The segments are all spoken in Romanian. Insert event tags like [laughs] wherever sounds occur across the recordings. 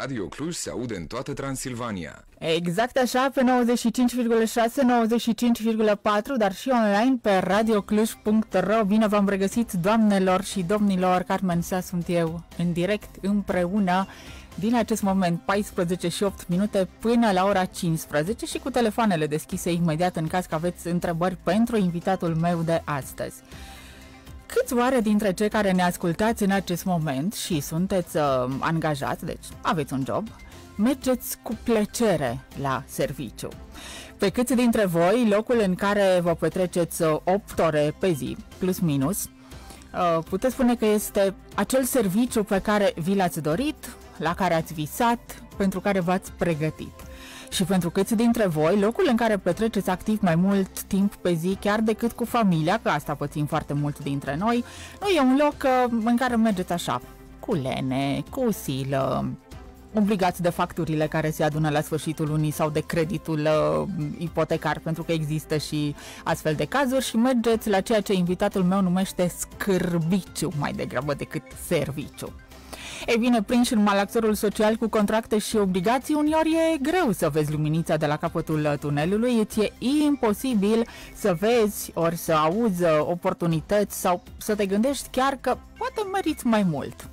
Radio Cluj se aude în toată Transilvania. Exact așa, pe 95,6, 95,4, dar și online pe radiocluj.ro. Bine v-am regăsit, doamnelor și domnilor, Carmen Sa sunt eu, în direct, împreună, din acest moment 14 și 8 minute până la ora 15 și cu telefoanele deschise imediat în caz că aveți întrebări pentru invitatul meu de astăzi. Câți oare dintre cei care ne ascultați în acest moment și sunteți uh, angajați, deci aveți un job, mergeți cu plăcere la serviciu? Pe câți dintre voi locul în care vă petreceți 8 uh, ore pe zi, plus minus, uh, puteți spune că este acel serviciu pe care vi l-ați dorit, la care ați visat, pentru care v-ați pregătit? Și pentru câți dintre voi, locul în care petreceți activ mai mult timp pe zi, chiar decât cu familia, că asta pățim foarte mult dintre noi, nu e un loc uh, în care mergeți așa, cu lene, cu silă, obligați de facturile care se adună la sfârșitul lunii sau de creditul uh, ipotecar, pentru că există și astfel de cazuri și mergeți la ceea ce invitatul meu numește scârbiciu mai degrabă decât serviciu. E bine, prin în malaxorul social cu contracte și obligații, uneori e greu să vezi luminița de la capătul tunelului, îți e imposibil să vezi ori să auzi uh, oportunități sau să te gândești chiar că poate meriți mai mult.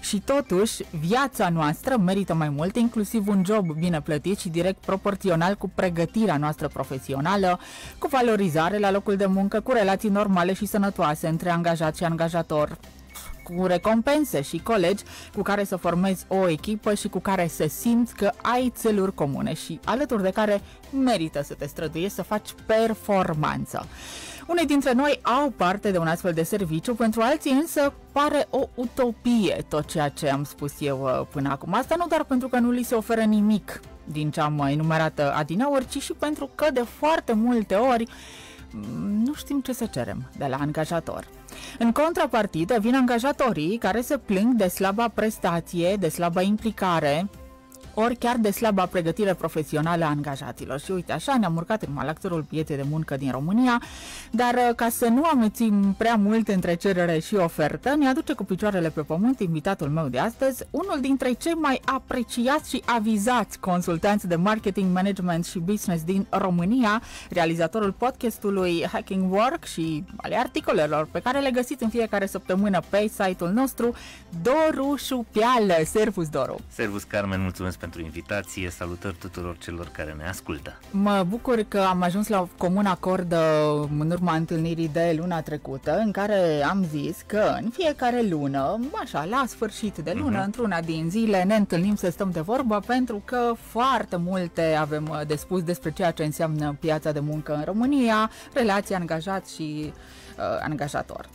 Și totuși, viața noastră merită mai mult, inclusiv un job bine plătit și direct proporțional cu pregătirea noastră profesională, cu valorizare la locul de muncă, cu relații normale și sănătoase între angajat și angajator, cu recompense și colegi cu care să formezi o echipă și cu care să simți că ai țeluri comune și alături de care merită să te străduiești să faci performanță. Unei dintre noi au parte de un astfel de serviciu, pentru alții însă pare o utopie tot ceea ce am spus eu uh, până acum. Asta nu doar pentru că nu li se oferă nimic din ce am uh, enumerat adineori, ci și pentru că de foarte multe ori mm, nu știm ce să cerem de la angajator. În contrapartidă vin angajatorii care se plâng de slaba prestație, de slaba implicare, ori chiar de slaba pregătire profesională a angajaților. Și uite, așa ne-am urcat în malactorul pieței de muncă din România, dar uh, ca să nu amețim prea mult între cerere și ofertă, ne aduce cu picioarele pe pământ invitatul meu de astăzi, unul dintre cei mai apreciați și avizați consultanți de marketing, management și business din România, realizatorul podcastului Hacking Work și ale articolelor pe care le găsiți în fiecare săptămână pe site-ul nostru, Doru Șupială. Servus, Doru! Servus, Carmen, mulțumesc pentru invitație, salutări tuturor celor care ne ascultă. Mă bucur că am ajuns la comun acord uh, în urma întâlnirii de luna trecută, în care am zis că în fiecare lună, așa, la sfârșit de lună, uh-huh. într-una din zile, ne întâlnim să stăm de vorbă, pentru că foarte multe avem uh, de spus despre ceea ce înseamnă piața de muncă în România, relația angajat și uh, angajator.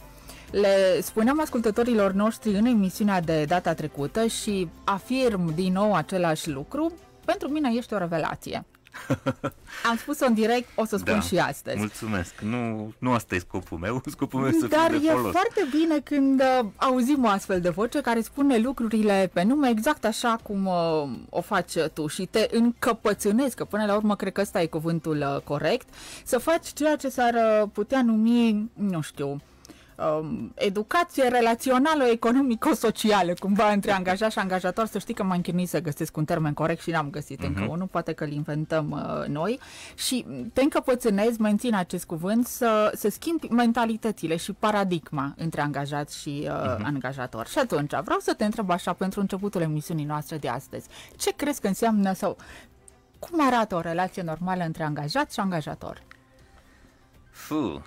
Le spuneam ascultătorilor noștri în emisiunea de data trecută și afirm din nou același lucru, pentru mine ești o revelație. [laughs] Am spus-o în direct, o să spun da, și astăzi. Mulțumesc. Nu, nu asta e scopul meu, [laughs] scopul meu să Dar e folos. foarte bine când uh, auzim o astfel de voce care spune lucrurile pe nume exact așa cum uh, o faci tu și te încăpățânezi, că până la urmă cred că ăsta e cuvântul uh, corect, să faci ceea ce s-ar putea numi, nu știu, um, educație relațională, economico-socială, cumva între exact. angajat și angajator. Să știi că m-am chinuit să găsesc un termen corect și n-am găsit uh-huh. încă mhm. unul, poate că îl inventăm uh, noi. Și te încăpățânezi, mențin acest cuvânt, să, să schimbi mentalitățile și paradigma între angajat și uh, uh-huh. angajator. Și atunci vreau să te întreb așa, pentru începutul emisiunii noastre de astăzi, ce crezi că înseamnă sau cum arată o relație normală între angajat și angajator? Fu,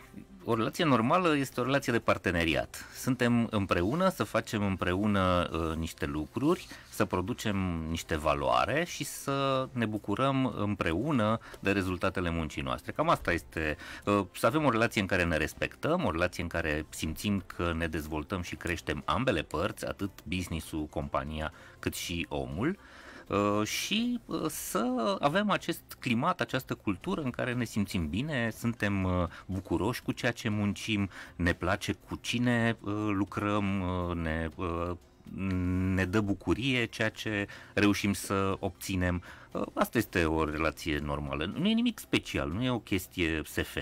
o relație normală este o relație de parteneriat. Suntem împreună să facem împreună uh, niște lucruri, să producem niște valoare și să ne bucurăm împreună de rezultatele muncii noastre. Cam asta este uh, să avem o relație în care ne respectăm, o relație în care simțim că ne dezvoltăm și creștem ambele părți, atât businessul, compania, cât și omul. Uh, Uh, și uh, să avem acest climat, această cultură în care ne simțim bine, suntem uh, bucuroși cu ceea ce muncim, ne place cu cine lucrăm, ne ne dă bucurie ceea ce reușim să obținem. Asta este o relație normală. Nu e nimic special, nu e o chestie SF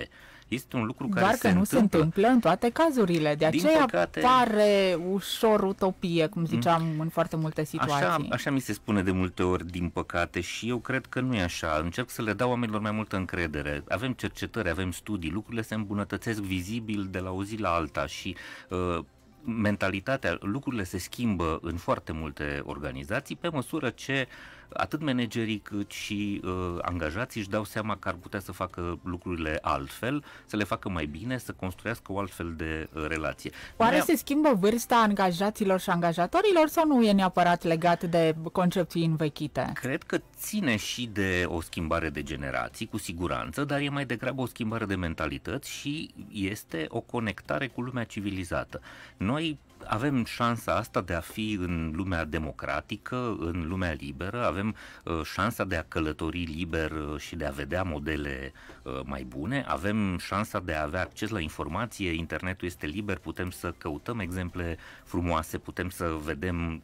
este un lucru care Doar se nu întâmplă. se întâmplă în toate cazurile, de aceea Din păcate, pare ușor utopie, cum mm. ziceam, mm. în foarte multe situații. Așa, așa mi se spune de multe ori, din păcate, și eu cred că nu e așa. Încerc să le dau oamenilor mai multă încredere. Avem cercetări, avem studii, lucrurile se îmbunătățesc vizibil de la o zi la alta și uh, mentalitatea, lucrurile se schimbă în foarte multe organizații pe măsură ce uh, atât managerii cât și uh, angajații își dau seama că ar putea să facă lucrurile altfel, să le facă mai bine, să construiască o altfel de uh, relație. Oare Noi... se schimbă vârsta angajaților și angajatorilor sau nu e neapărat legat de concepții învechite? Cred că ține și de o schimbare de generații, cu siguranță, dar e mai degrabă o schimbare de mentalități și este o conectare cu lumea civilizată. Noi avem șansa asta de a fi în lumea democratică, în lumea liberă, avem uh, șansa de a călători liber uh, și de a vedea modele uh, mai bune, avem șansa de a avea acces la informație, internetul este liber, putem să căutăm exemple frumoase, putem să vedem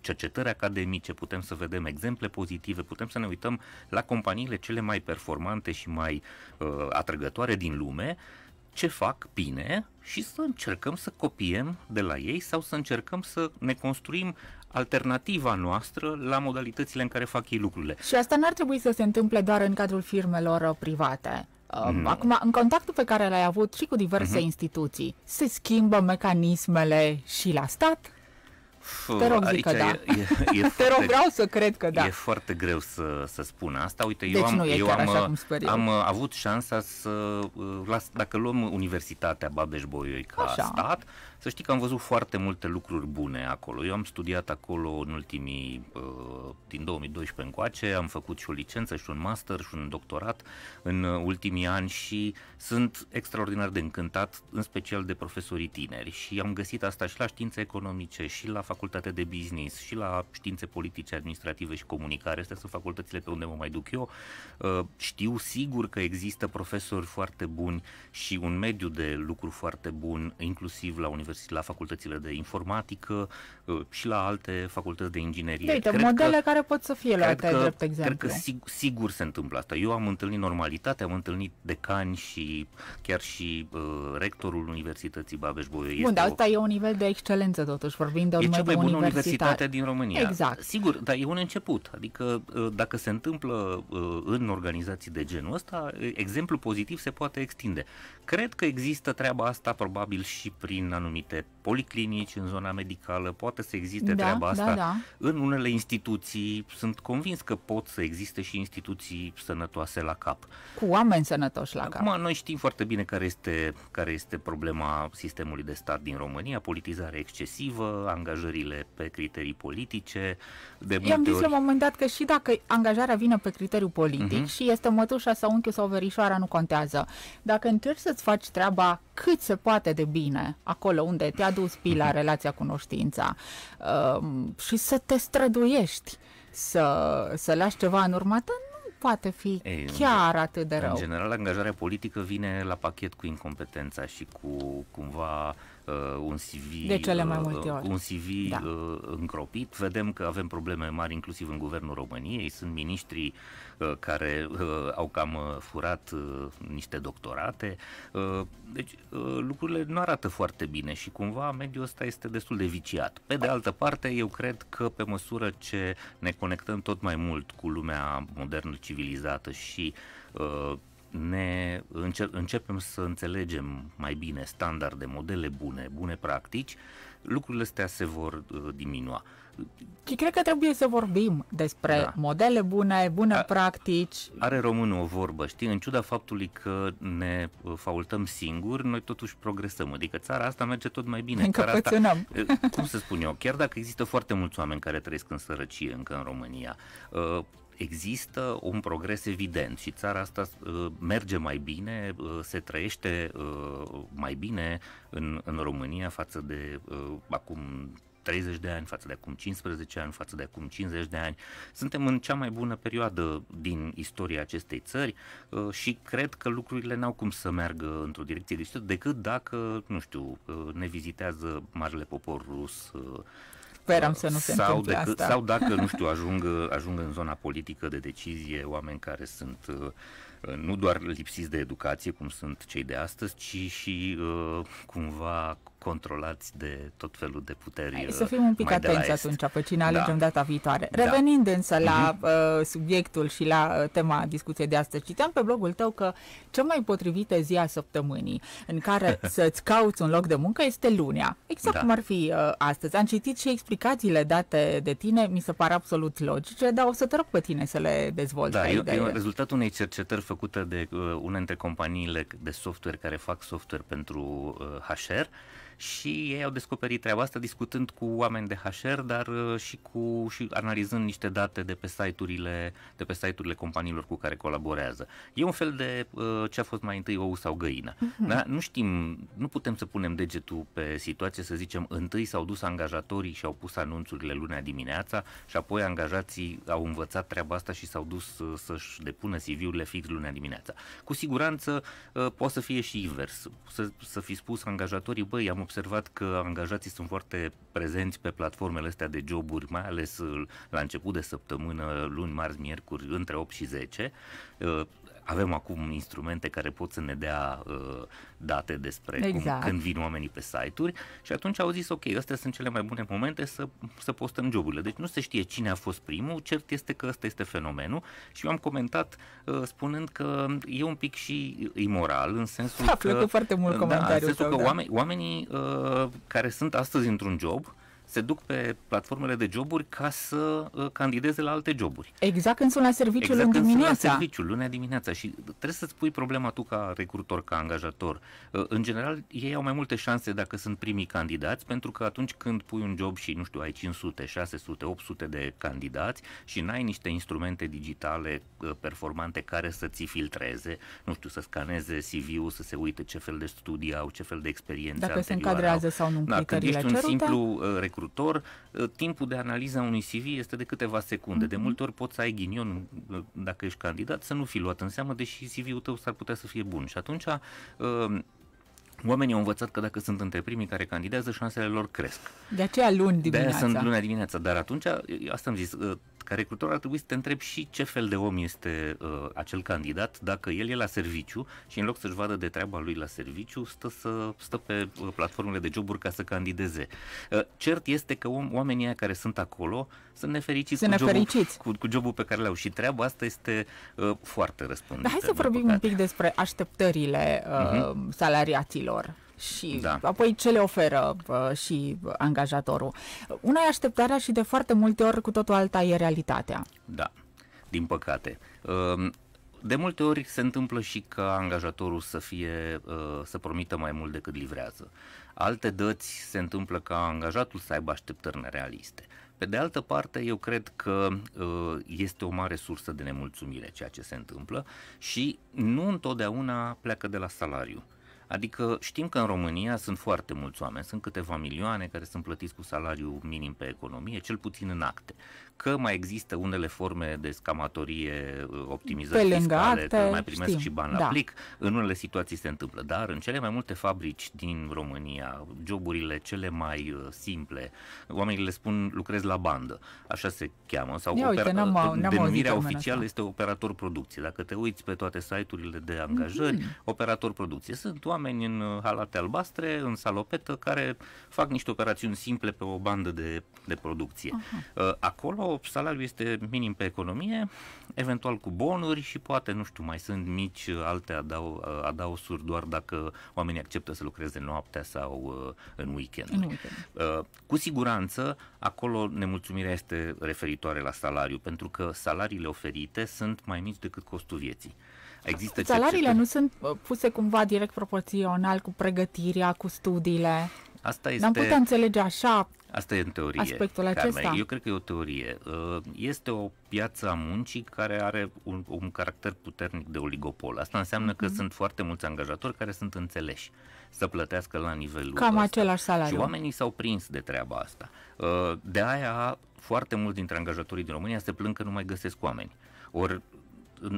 cercetări academice, putem să vedem exemple pozitive, putem să ne uităm la companiile cele mai performante și mai atrăgătoare din lume ce fac bine și să încercăm să copiem de la ei sau să încercăm să ne construim alternativa noastră la modalitățile în care fac ei lucrurile. Și asta n-ar trebui să se întâmple doar în cadrul firmelor uh, private. Uh, nu. Acum, în contactul pe care l-ai avut și cu diverse uh-huh. instituții, se schimbă mecanismele și la stat? F, Te rog, zic că da. E, e, e [laughs] Te rog, vreau să cred că da. E foarte greu să, să spun asta. Uite, deci eu am, eu uh, am, am, eu. am avut șansa să, uh, las, dacă luăm Universitatea Babeș-Bolyai ca Așa. stat, să știi că am văzut foarte multe lucruri bune acolo. Eu am studiat acolo în ultimii, uh, din 2012 încoace, am făcut și o licență și un master și un doctorat în uh, ultimii ani și sunt extraordinar de încântat, în special de profesorii tineri și am găsit asta și la științe economice, și la facultate de business, și la științe politice, administrative și comunicare. Astea sunt facultățile pe unde mă mai duc eu. Uh, știu sigur că există profesori foarte buni și un mediu de lucru foarte bun, inclusiv la universitate universități, la facultățile de informatică, și la alte facultăți de inginerie. Uite, cred modele că, care pot să fie la alte drept exemplu. Cred că sig- sigur se întâmplă asta. Eu am întâlnit normalitate, am întâlnit decani și uh, chiar și uh, rectorul Universității Babeș-Bolyai. Bun, dar asta o... e un nivel de excelență totuși, vorbim de o E cea mai bună universitate din România. Exact. Sigur, dar e un început. Adică uh, dacă se întâmplă uh, în organizații de genul ăsta, uh, exemplu pozitiv se poate extinde. Cred că există treaba asta probabil și prin anumite policlinici în zona medicală, poate că să existe da, treaba da, asta. Da, da. În unele instituții sunt convins că pot să existe și instituții sănătoase la cap. Cu oameni sănătoși la Acum, cap. Acum, noi știm foarte bine care este, care este problema sistemului de stat din România, politizare excesivă, angajările pe criterii politice. De multe I-am zis ori... la un moment dat că și dacă angajarea vine pe criteriu politic uh-huh. și este mătușa sau unchiul sau verișoara, nu contează. Dacă încerci să-ți faci treaba cât se poate de bine acolo unde te-a dus pila [laughs] relația cunoștința, Ehm, și să te străduiești să, să lași ceva în urmă ta, nu poate fi Ei, chiar atât de rău. În general, angajarea politică vine la pachet cu incompetența și cu cumva uh, Uh, un CV, de cele mai uh, multe ori. un CV da. Uh, încropit. Vedem că avem probleme mari inclusiv în guvernul României. Sunt miniștri care au cam furat niște doctorate. Deci lucrurile nu arată foarte bine și cumva mediul ăsta este destul de viciat. Pe de altă parte, eu cred că pe măsură ce ne conectăm tot mai mult cu lumea modernă civilizată și ne înce- începem să înțelegem mai bine standarde, modele bune, bune practici, lucrurile astea se vor uh, diminua. Și cred că trebuie să vorbim despre da. modele bune, bune A, practici. Are românul o vorbă, știi, în ciuda faptului că ne uh, faultăm singuri, noi totuși progresăm, adică țara asta merge tot mai bine. Încăpățânăm. asta, [laughs] eh, cum să spun eu, chiar dacă există foarte mulți oameni care trăiesc în sărăcie încă în România, uh, există un progres evident și țara asta uh, merge mai bine, uh, se trăiește uh, mai bine în, în România față de acum 30 de ani, față de acum 15 ani, față de acum 50 de ani. Suntem în cea mai bună perioadă din istoria acestei țări și cred că lucrurile n-au cum să meargă într-o direcție greșită decât dacă, nu știu, ne vizitează marele popor rus Sperăm să nu se sau întâmple decât, asta. Sau dacă, nu știu, ajung, ajung în zona politică de decizie oameni care sunt uh, nu doar lipsiți de educație, cum sunt cei de astăzi, ci și uh, cumva controlați de tot felul de puteri. Hai, uh, să fim un pic atenți atunci pe cine da. alegem da. data viitoare. Da. Revenind da. însă la uh-huh. subiectul și la uh, tema discuției de astăzi, citeam pe blogul tău că cea mai potrivită zi a săptămânii în care [laughs] să-ți cauți un loc de muncă este lunea. Exact da. cum ar fi uh, astăzi. Am citit și explicațiile date de tine, mi se par absolut logice, dar o să te rog pe tine să le dezvolți. Da, e, e rezultatul unei cercetări făcute de uh, una dintre companiile de software care fac software pentru uh, HR și ei au descoperit treaba asta discutând cu oameni de HR, dar uh, și cu și analizând niște date de pe site-urile de pe site-urile companiilor cu care colaborează. E un fel de uh, ce a fost mai întâi ou sau găină. Uh-huh. Da? Nu știm, nu putem să punem degetul pe situație să zicem întâi s-au dus angajatorii și au pus anunțurile lunea dimineața și apoi angajații au învățat treaba asta și s-au dus uh, să-și depună CV-urile fix lunea dimineața. Cu siguranță poate să fie și invers. Să, să fi spus angajatorii, băi, am observat că angajații sunt foarte prezenți pe platformele astea de joburi, mai ales uh, la început de săptămână, luni, marți, miercuri, între 8 și 10 avem acum instrumente care pot să ne dea uh, date despre exact. cum, când vin oamenii pe site-uri și atunci au zis ok, astea sunt cele mai bune momente să, să postăm joburile. Deci nu se știe cine a fost primul, cert este că ăsta este fenomenul și eu am comentat uh, spunând că e un pic și imoral în sensul S-a că... foarte mult da, comentariul în sensul tău, că da. oameni, oamenii uh, care sunt astăzi într-un job uh, se duc pe platformele de joburi ca să uh, candideze la alte joburi. Exact când sunt la serviciu exact luni dimineața. Exact la serviciu luni dimineața și trebuie să-ți pui problema tu ca recrutor, ca angajator. Uh, în general, ei au mai multe șanse dacă sunt primii candidați, pentru că atunci când pui un job și, nu știu, ai 500, 600, 800 de candidați și n-ai niște instrumente digitale uh, performante care să ți filtreze, nu știu, să scaneze CV-ul, să se uite ce fel de studii au, ce fel de experiență Dacă se încadrează au. sau nu în da, când ești un cerute? simplu recrutor recrutor, uh, timpul de analiză a unui CV este de câteva secunde. De mhm. multe ori poți să ai ghinion uh, dacă ești candidat să nu fi luat în seamă, deși CV-ul tău s-ar putea să fie bun. Și atunci uh, Oamenii au învățat că dacă sunt între primii care candidează, șansele lor cresc. De aceea luni dimineața. De aceea sunt luni dimineața, dar atunci, asta am zis, ca recrutor ar trebui să te întrebi și ce fel de om este uh, acel candidat, dacă el e la serviciu și în loc să-și vadă de treaba lui la serviciu, stă, să, stă pe uh, platformele de joburi ca să candideze. Uh, cert este că om, oamenii aia care sunt acolo sunt nefericiți, sunt cu, nefericiți. Jobul, cu, cu jobul pe care le-au și treaba asta este uh, foarte răspândită. Dar hai să vorbim păcate. un pic despre așteptările uh, uh-huh. salariaților și da. apoi ce le oferă uh, și uh, angajatorul. Una e așteptarea și de foarte multe ori cu totul alta e realitatea. Da, din păcate. Um, de multe ori se întâmplă și ca angajatorul să fie uh, să promită mai mult decât livrează. Alte dăți se întâmplă ca angajatul să aibă așteptări nerealiste. Pe de altă parte, eu cred că uh, este o mare sursă de nemulțumire ceea ce se întâmplă și nu întotdeauna pleacă de la salariu. Adică știm că în România sunt foarte mulți oameni, sunt câteva milioane care sunt plătiți cu salariu minim pe economie, cel puțin în acte că mai există unele forme de scamatorie, uh, optimizări fiscale, acte, că mai primesc știm, și bani da. plic, în unele situații se întâmplă, dar în cele mai multe fabrici din România, joburile cele mai uh, simple, oamenii le spun lucrez la bandă, așa se cheamă, sau Ia, uite, n-am, n-am denumirea oficială este operator producție. Dacă te uiți pe toate site-urile de angajări, mm-hmm. operator producție, sunt oameni în uh, halate albastre, în salopetă, care fac niște operațiuni simple pe o bandă de, de producție. Uh-huh. Acolo salariul este minim pe economie, eventual cu bonuri și poate, nu știu, mai sunt mici alte adau, adaosuri doar dacă oamenii acceptă să lucreze noaptea sau uh, în weekend. Okay. Uh, Cu siguranță, acolo nemulțumirea este referitoare la salariu, pentru că salariile oferite sunt mai mici decât costul vieții. Există Salariile cercetări. nu sunt uh, puse cumva direct proporțional cu pregătirea, cu studiile? Asta este... Dar putea înțelege așa Asta e în teorie, aspectul acesta. Carmen. Eu cred că e o teorie. Uh, este o piață a muncii care are un, un caracter puternic de oligopol. Asta înseamnă mm-hmm. că mhm. sunt foarte mulți angajatori care sunt înțeleși să plătească la nivelul Cam ăsta. același salariu. Și oamenii s-au prins de treaba asta. Uh, de aia foarte mulți dintre angajatorii din România se plâng că nu mai găsesc oameni. Ori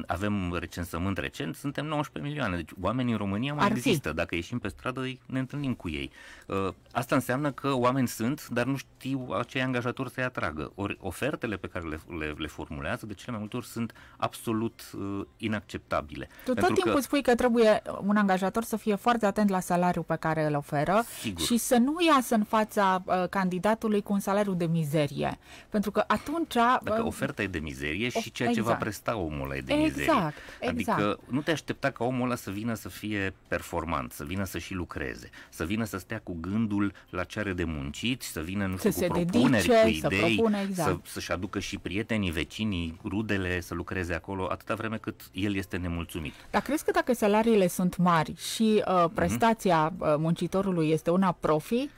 avem recensământ recent, suntem 19 milioane. Deci oamenii în România mai Ar există. Fi. Dacă ieșim pe stradă, ne întâlnim cu ei. Uh, asta înseamnă că oameni sunt, dar nu știu acei angajatori să-i atragă. Ori ofertele pe care le, le, le formulează, de cele mai multe ori, sunt absolut uh, inacceptabile. Tu tot timpul că... spui că trebuie un angajator să fie foarte atent la salariul pe care îl oferă Sigur. și să nu iasă în fața uh, candidatului cu un salariu de mizerie. Pentru că atunci... Dacă oferta e de mizerie of, și ceea exact. ce va exact. presta omul e de Exact, mizerii. exact. Adică exact. nu te aștepta ca omul ăla să vină să fie performant, să vină să și lucreze, să vină să stea cu gândul la ce are de muncit, să vină, nu știu, se cu propuneri, dedice, cu idei, să propune, exact. să, să aducă și prietenii, vecinii, rudele, să lucreze acolo, atâta vreme cât el este nemulțumit. Dar crezi că dacă salariile sunt mari și uh, mhm. prestația mm-hmm. muncitorului este una profi,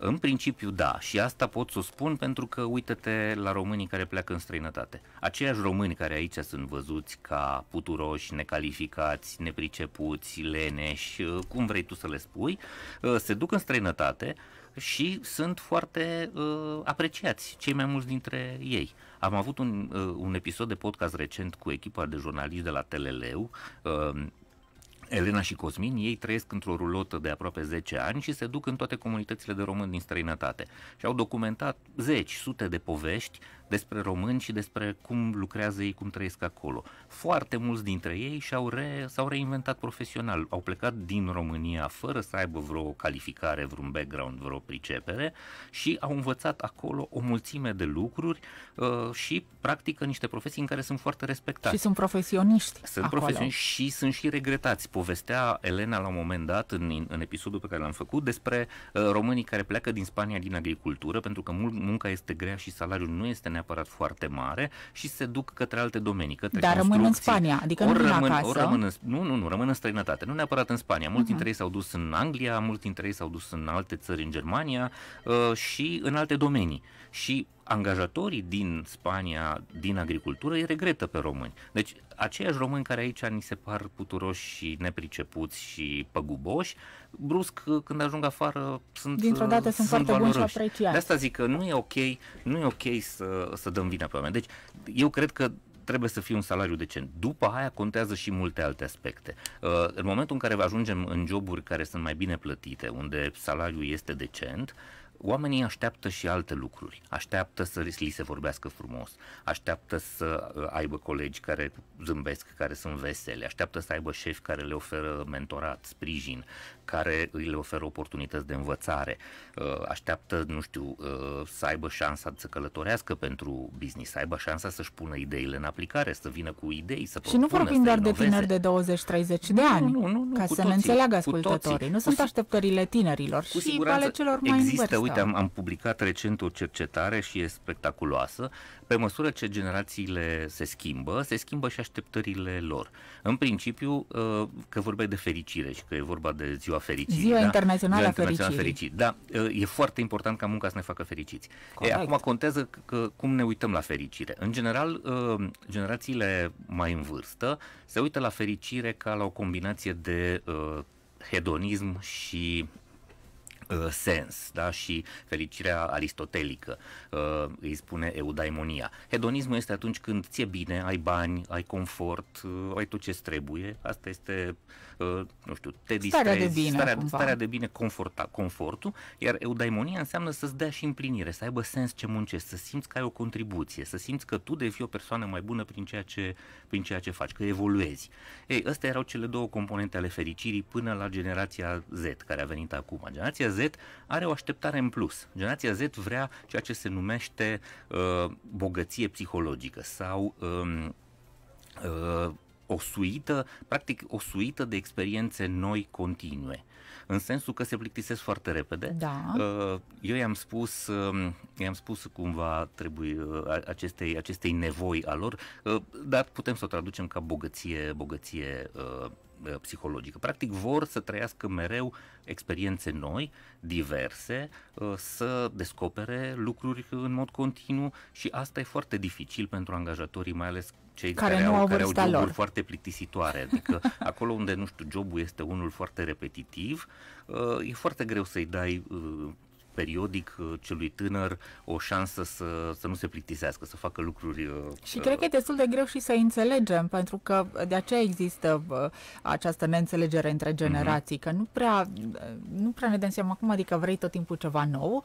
în principiu, da, și asta pot să o spun pentru că uită-te la românii care pleacă în străinătate. Aceiași români care aici sunt văzuți ca puturoși, necalificați, nepricepuți, leneși, uh, cum vrei tu să le spui, uh, se duc în străinătate și sunt foarte uh, apreciați, cei mai mulți dintre ei. Am avut un, uh, un episod de podcast recent cu echipa de jurnaliști de la Teleleu, uh, Elena și Cosmin, ei trăiesc într-o rulotă de aproape 10 ani și se duc în toate comunitățile de români din străinătate și au documentat zeci, sute de povești despre români și despre cum lucrează ei, cum trăiesc acolo. Foarte mulți dintre ei și-au re, s-au reinventat profesional, au plecat din România fără să aibă vreo calificare, vreun background, vreo pricepere și au învățat acolo o mulțime de lucruri uh, și practică niște profesii în care sunt foarte respectați. Și sunt profesioniști. Sunt acolo. profesioniști și sunt și regretați. Povestea Elena la un moment dat, în, în episodul pe care l-am făcut, despre uh, românii care pleacă din Spania din agricultură, pentru că munca este grea și salariul nu este neapărat foarte mare și se duc către alte domenii, către Dar rămân în Spania, adică ori nu rămân, acasă. Ori rămân în, nu, nu, nu, rămân în străinătate, nu neapărat în Spania. Mulți uh-huh. dintre ei s-au dus în Anglia, mulți dintre ei s-au dus în alte țări, în Germania uh, și în alte domenii. Și angajatorii din Spania, din agricultură, îi regretă pe români. Deci aceiași români care aici ni se par puturoși și nepricepuți și păguboși, brusc când ajung afară sunt Dintr-o uh, dată sunt, sunt foarte valoroși. buni și apreciați. De asta zic că nu e ok, nu e ok să, să dăm vina pe oameni. Deci eu cred că trebuie să fie un salariu decent. După aia contează și multe alte aspecte. Uh, în momentul în care ajungem în joburi care sunt mai bine plătite, unde salariul este decent, Oamenii așteaptă și alte lucruri. Așteaptă să li se vorbească frumos, așteaptă să uh, aibă colegi care zâmbesc, care sunt veseli, așteaptă să aibă șefi care le oferă mentorat, sprijin, care îi le oferă oportunități de învățare, uh, așteaptă, nu știu, uh, să aibă șansa să călătorească pentru business, să aibă șansa să-și pună ideile în aplicare, să vină cu idei, să Și nu vorbim doar de tineri de 20-30 de ani, nu, nu, nu, nu, ca să toții, ne înțeleagă ascultătorii. Nu sunt așteptările tinerilor cu și ale celor mai Există, uite, am, am publicat recent o cercetare și e spectaculoasă pe măsură ce generațiile se schimbă, se schimbă și așteptările lor. În principiu, uh, că vorbeai de fericire și că e vorba de ziua fericirii. Ziua da? internațională a fericirii. Fericit. Da, uh, e foarte important ca munca să ne facă fericiți. E, acum contează că, cum ne uităm la fericire. În general, uh, generațiile mai în vârstă se uită la fericire ca la o combinație de hedonism și Uh, sens da? și fericirea aristotelică, uh, îi spune eudaimonia. Hedonismul este atunci când ți-e bine, ai bani, ai confort, uh, ai tot ce trebuie. Asta este uh, nu știu, te distrezi, starea de bine, starea, cumva. starea de bine conforta, confortul, iar eudaimonia înseamnă să-ți dea și împlinire, să aibă sens ce muncești, să simți că ai o contribuție, să simți că tu devii o persoană mai bună prin ceea ce, prin ceea ce faci, că evoluezi. Ei, astea erau cele două componente ale fericirii până la generația Z, care a venit acum. Generația Z are o așteptare în plus. Generația Z vrea ceea ce se numește uh, bogăție psihologică sau um, uh, o suită, practic o suită de experiențe noi continue. În sensul că se plictisesc foarte repede. Da. Uh, eu i-am spus, um, i-am spus cumva trebuie uh, acestei, acestei nevoi a lor, uh, dar putem să o traducem ca bogăție, bogăție psihologică. Practic vor să trăiască mereu experiențe noi, diverse, să descopere lucruri în mod continuu și asta e foarte dificil pentru angajatorii, mai ales cei care, care, nu au, care au joburi lor. foarte plictisitoare. Adică [laughs] acolo unde, nu știu, jobul este unul foarte repetitiv, uh, e foarte greu să-i dai uh, periodic uh, celui tânăr o șansă să, să nu se plictisească, să facă lucruri. Uh, și uh, cred că e uh, destul de greu și să înțelegem, pentru că de aceea există această neînțelegere între mhm. generații, uh-huh. că nu prea, nu prea ne dăm seama cum, adică vrei tot timpul ceva nou,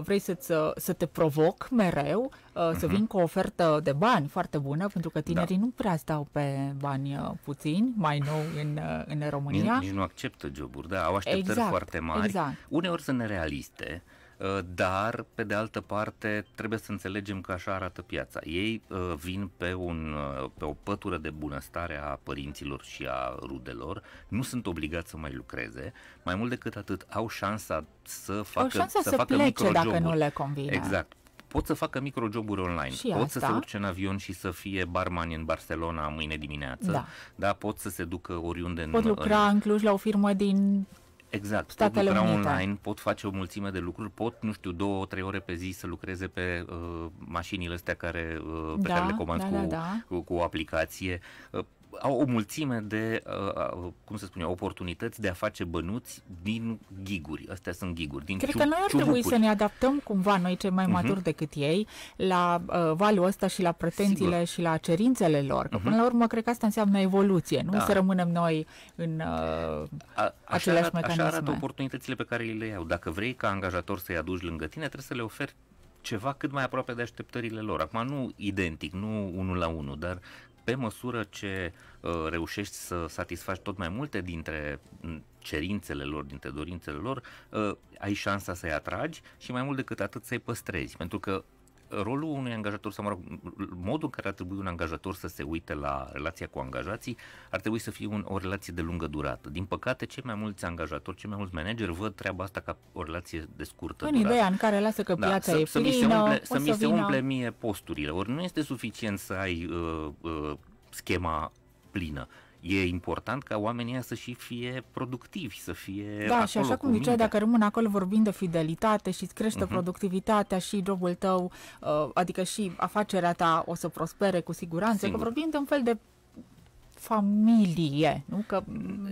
vrei să-ți, să te provoc mereu, să uh-huh. Mhm. să vin cu o ofertă de bani foarte bună, pentru că da. tinerii da. nu prea stau pe bani puțini, mai nou în, în România. Nici, nici nu acceptă joburi, da, au așteptări exact, foarte mari, exact. uneori sunt nerealiste, Uh, dar, pe de altă parte, trebuie să înțelegem că așa arată piața. Ei uh, vin pe, un, uh, pe o pătură de bunăstare a părinților și a rudelor, nu sunt obligați să mai lucreze, mai mult decât atât, au șansa să facă, au șansa să, să facă plece dacă nu le convine. Exact, pot să facă microjoburi online, și pot asta. să se urce în avion și să fie barman în Barcelona mâine dimineață, da, da pot să se ducă oriunde pot în... Pot lucra în, în Cluj la o firmă din Exact. Statele pot lucra Unite. online, pot face o mulțime de lucruri, pot, nu știu, două, trei ore pe zi să lucreze pe uh, mașinile astea care, uh, pe da, care le comand da, cu, da, da. Cu, cu o aplicație. Uh, au o mulțime de, uh, uh, cum să spun eu, oportunități de a face bănuți din ghiguri. Astea sunt ghiguri. Din Cred ciu- că noi ar trebui să ne adaptăm cumva, noi cei mai mhm. maturi uh-huh. decât ei, la uh, valul ăsta și la pretențiile Sigur. și la cerințele lor. Că, uh-huh. Până la urmă, cred că asta înseamnă evoluție, nu da. să rămânem noi în uh, a, aceleași arat, mecanisme. Așa arată oportunitățile pe care le iau. Dacă vrei ca angajator să-i aduci lângă tine, trebuie să le oferi ceva cât mai aproape de așteptările lor. Acum nu identic, nu unul la unul, dar pe măsură ce uh, reușești să satisfaci tot mai multe dintre mm, cerințele lor, dintre dorințele lor, uh, ai șansa să-i atragi și mai mult decât atât să-i păstrezi, pentru că rolul unui angajator, sau mă rog, modul în care ar trebui un angajator să se uite la relația cu angajații, ar trebui să fie un, o relație de lungă durată. Din păcate, cei mai mulți angajatori, cei mai mulți manageri văd treaba asta ca o relație de scurtă în durată. În ideea în care lasă că da, piața da, e să, plină, să mi se umple, să, să mi se umple mie posturile. Ori nu este suficient să ai uh, uh, schema plină e important ca oamenii să și fie productivi, să fie Da, acolo și așa cum ziceai, dacă rămân acolo vorbind de fidelitate și îți crește uh-huh. productivitatea și jobul tău, uh, adică și afacerea ta o să prospere cu siguranță, Singur. că vorbim de un fel de familie, nu? Că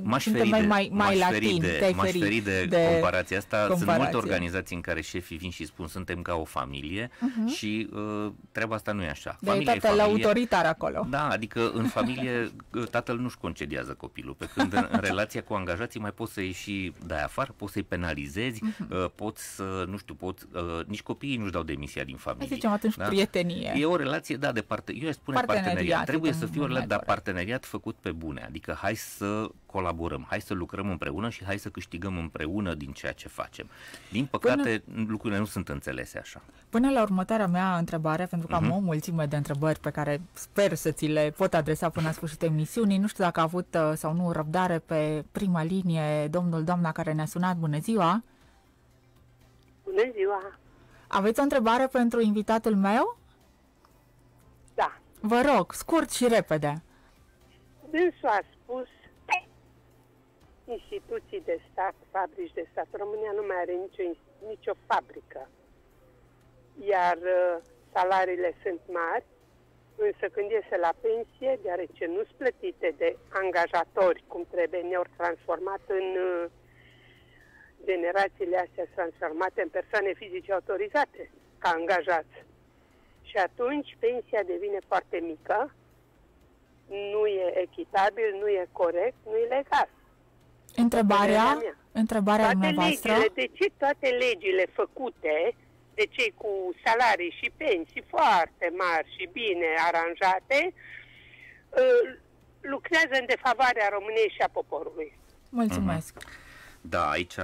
m-aș feri mai, de, mai, mai m-aș latin, de, te-ai m-aș feri de, de comparația asta. Comparație. Sunt multe organizații în care șefii vin și spun suntem ca o familie uh-huh. și uh, treaba asta nu e așa. De familia e tatăl familie. autoritar acolo. Da, adică în familie [laughs] uh, tatăl nu-și concediază copilul, pe când în, [laughs] da. relația cu angajații mai poți să-i și dai afară, poți să-i penalizezi, uh-huh. uh, poți să, nu știu, poți, uh, nici copiii nu-și dau demisia din familie. Hai zicem atunci da? prietenie. E o relație, da, de parte, eu spune parteneriat. parteneriat. Trebuie să fie o relație, dar parteneriat făcut făcut pe bune, adică hai să colaborăm, hai să lucrăm împreună și hai să câștigăm împreună din ceea ce facem. Din păcate, Până... lucrurile nu sunt înțelese așa. Până la următoarea mea întrebare, pentru că uh-huh. am mhm. o mulțime de întrebări pe care sper să ți le pot adresa până la sfârșitul emisiunii, nu știu dacă a avut uh, sau nu răbdare pe prima linie domnul, doamna care ne-a sunat, bună ziua! Bună ziua! Aveți o întrebare pentru invitatul meu? Da. Vă rog, scurt și repede. Dânsul a spus instituții de stat, fabrici de stat. România nu mai are nicio, nicio fabrică. Iar uh, salariile sunt mari, însă când iese la pensie, deoarece nu sunt plătite de angajatori cum trebuie, ne-au transformat în uh, generațiile astea transformate în persoane fizice autorizate ca angajați. Și atunci pensia devine foarte mică, nu e echitabil, nu e corect, nu e legal. Întrebarea, întrebarea toate dumneavoastră... Legile, de ce toate legile făcute de cei cu salarii și pensii foarte mari și bine aranjate uh, lucrează în defavoarea României și a poporului? Mulțumesc! Mm-hmm. Da, aici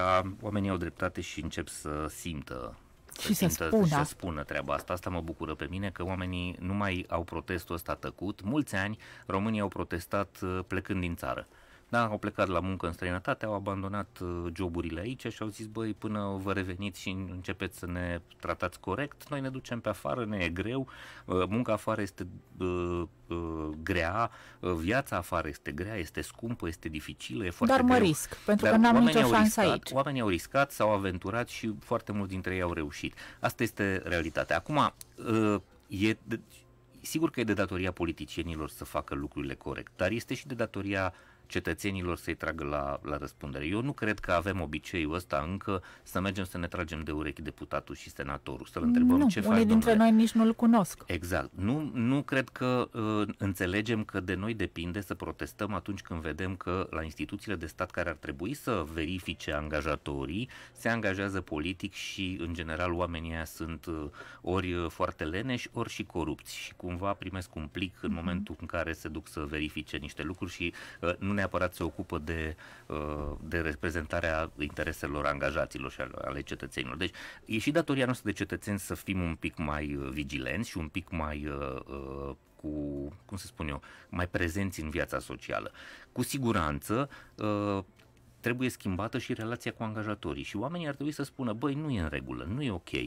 oamenii au dreptate și încep să simtă și să, spună. Și să spună treaba asta. Asta mă bucură pe mine că oamenii nu mai au protestul ăsta tăcut. Mulți ani românii au protestat uh, plecând din țară. Da, au plecat la muncă în străinătate, au abandonat uh, joburile aici și au zis, băi, până vă reveniți și începeți să ne tratați corect, noi ne ducem pe afară, ne e greu, uh, munca afară este uh, uh, grea, uh, viața afară este grea, este scumpă, este dificilă, e foarte Dar mă greu. risc, pentru Dar că n-am nicio șansă riscat, aici. Oamenii au riscat, s-au aventurat și foarte mulți dintre ei au reușit. Asta este realitatea. Acum, uh, e... De, sigur că e de datoria politicienilor să facă lucrurile corect, dar este și de datoria uh, cetățenilor să-i tragă la, la răspundere. Eu nu cred că avem obiceiul ăsta încă să mergem să ne tragem de urechi deputatul și senatorul, să-l întrebăm nu, ce faci, unii dintre noi nici nu-l cunosc. Exact. Nu, nu cred că uh, înțelegem că de noi depinde să protestăm atunci când vedem că la instituțiile de stat care ar trebui să verifice angajatorii, se angajează politic și, în general, oamenii aia sunt uh, ori uh, foarte leneși, ori și corupți și cumva primesc un plic în mhm. momentul în care se duc să verifice niște lucruri și uh, nu ne neapărat se ocupă de, uh, de reprezentarea intereselor angajaților și ale cetățenilor. Deci e și datoria noastră de cetățeni să fim un pic mai uh, vigilenți și un pic mai uh, cu, cum să spun eu, mai prezenți în viața socială. Cu siguranță, trebuie schimbată și relația cu angajatorii și oamenii ar trebui să spună, băi, nu e în regulă, nu e ok, ă,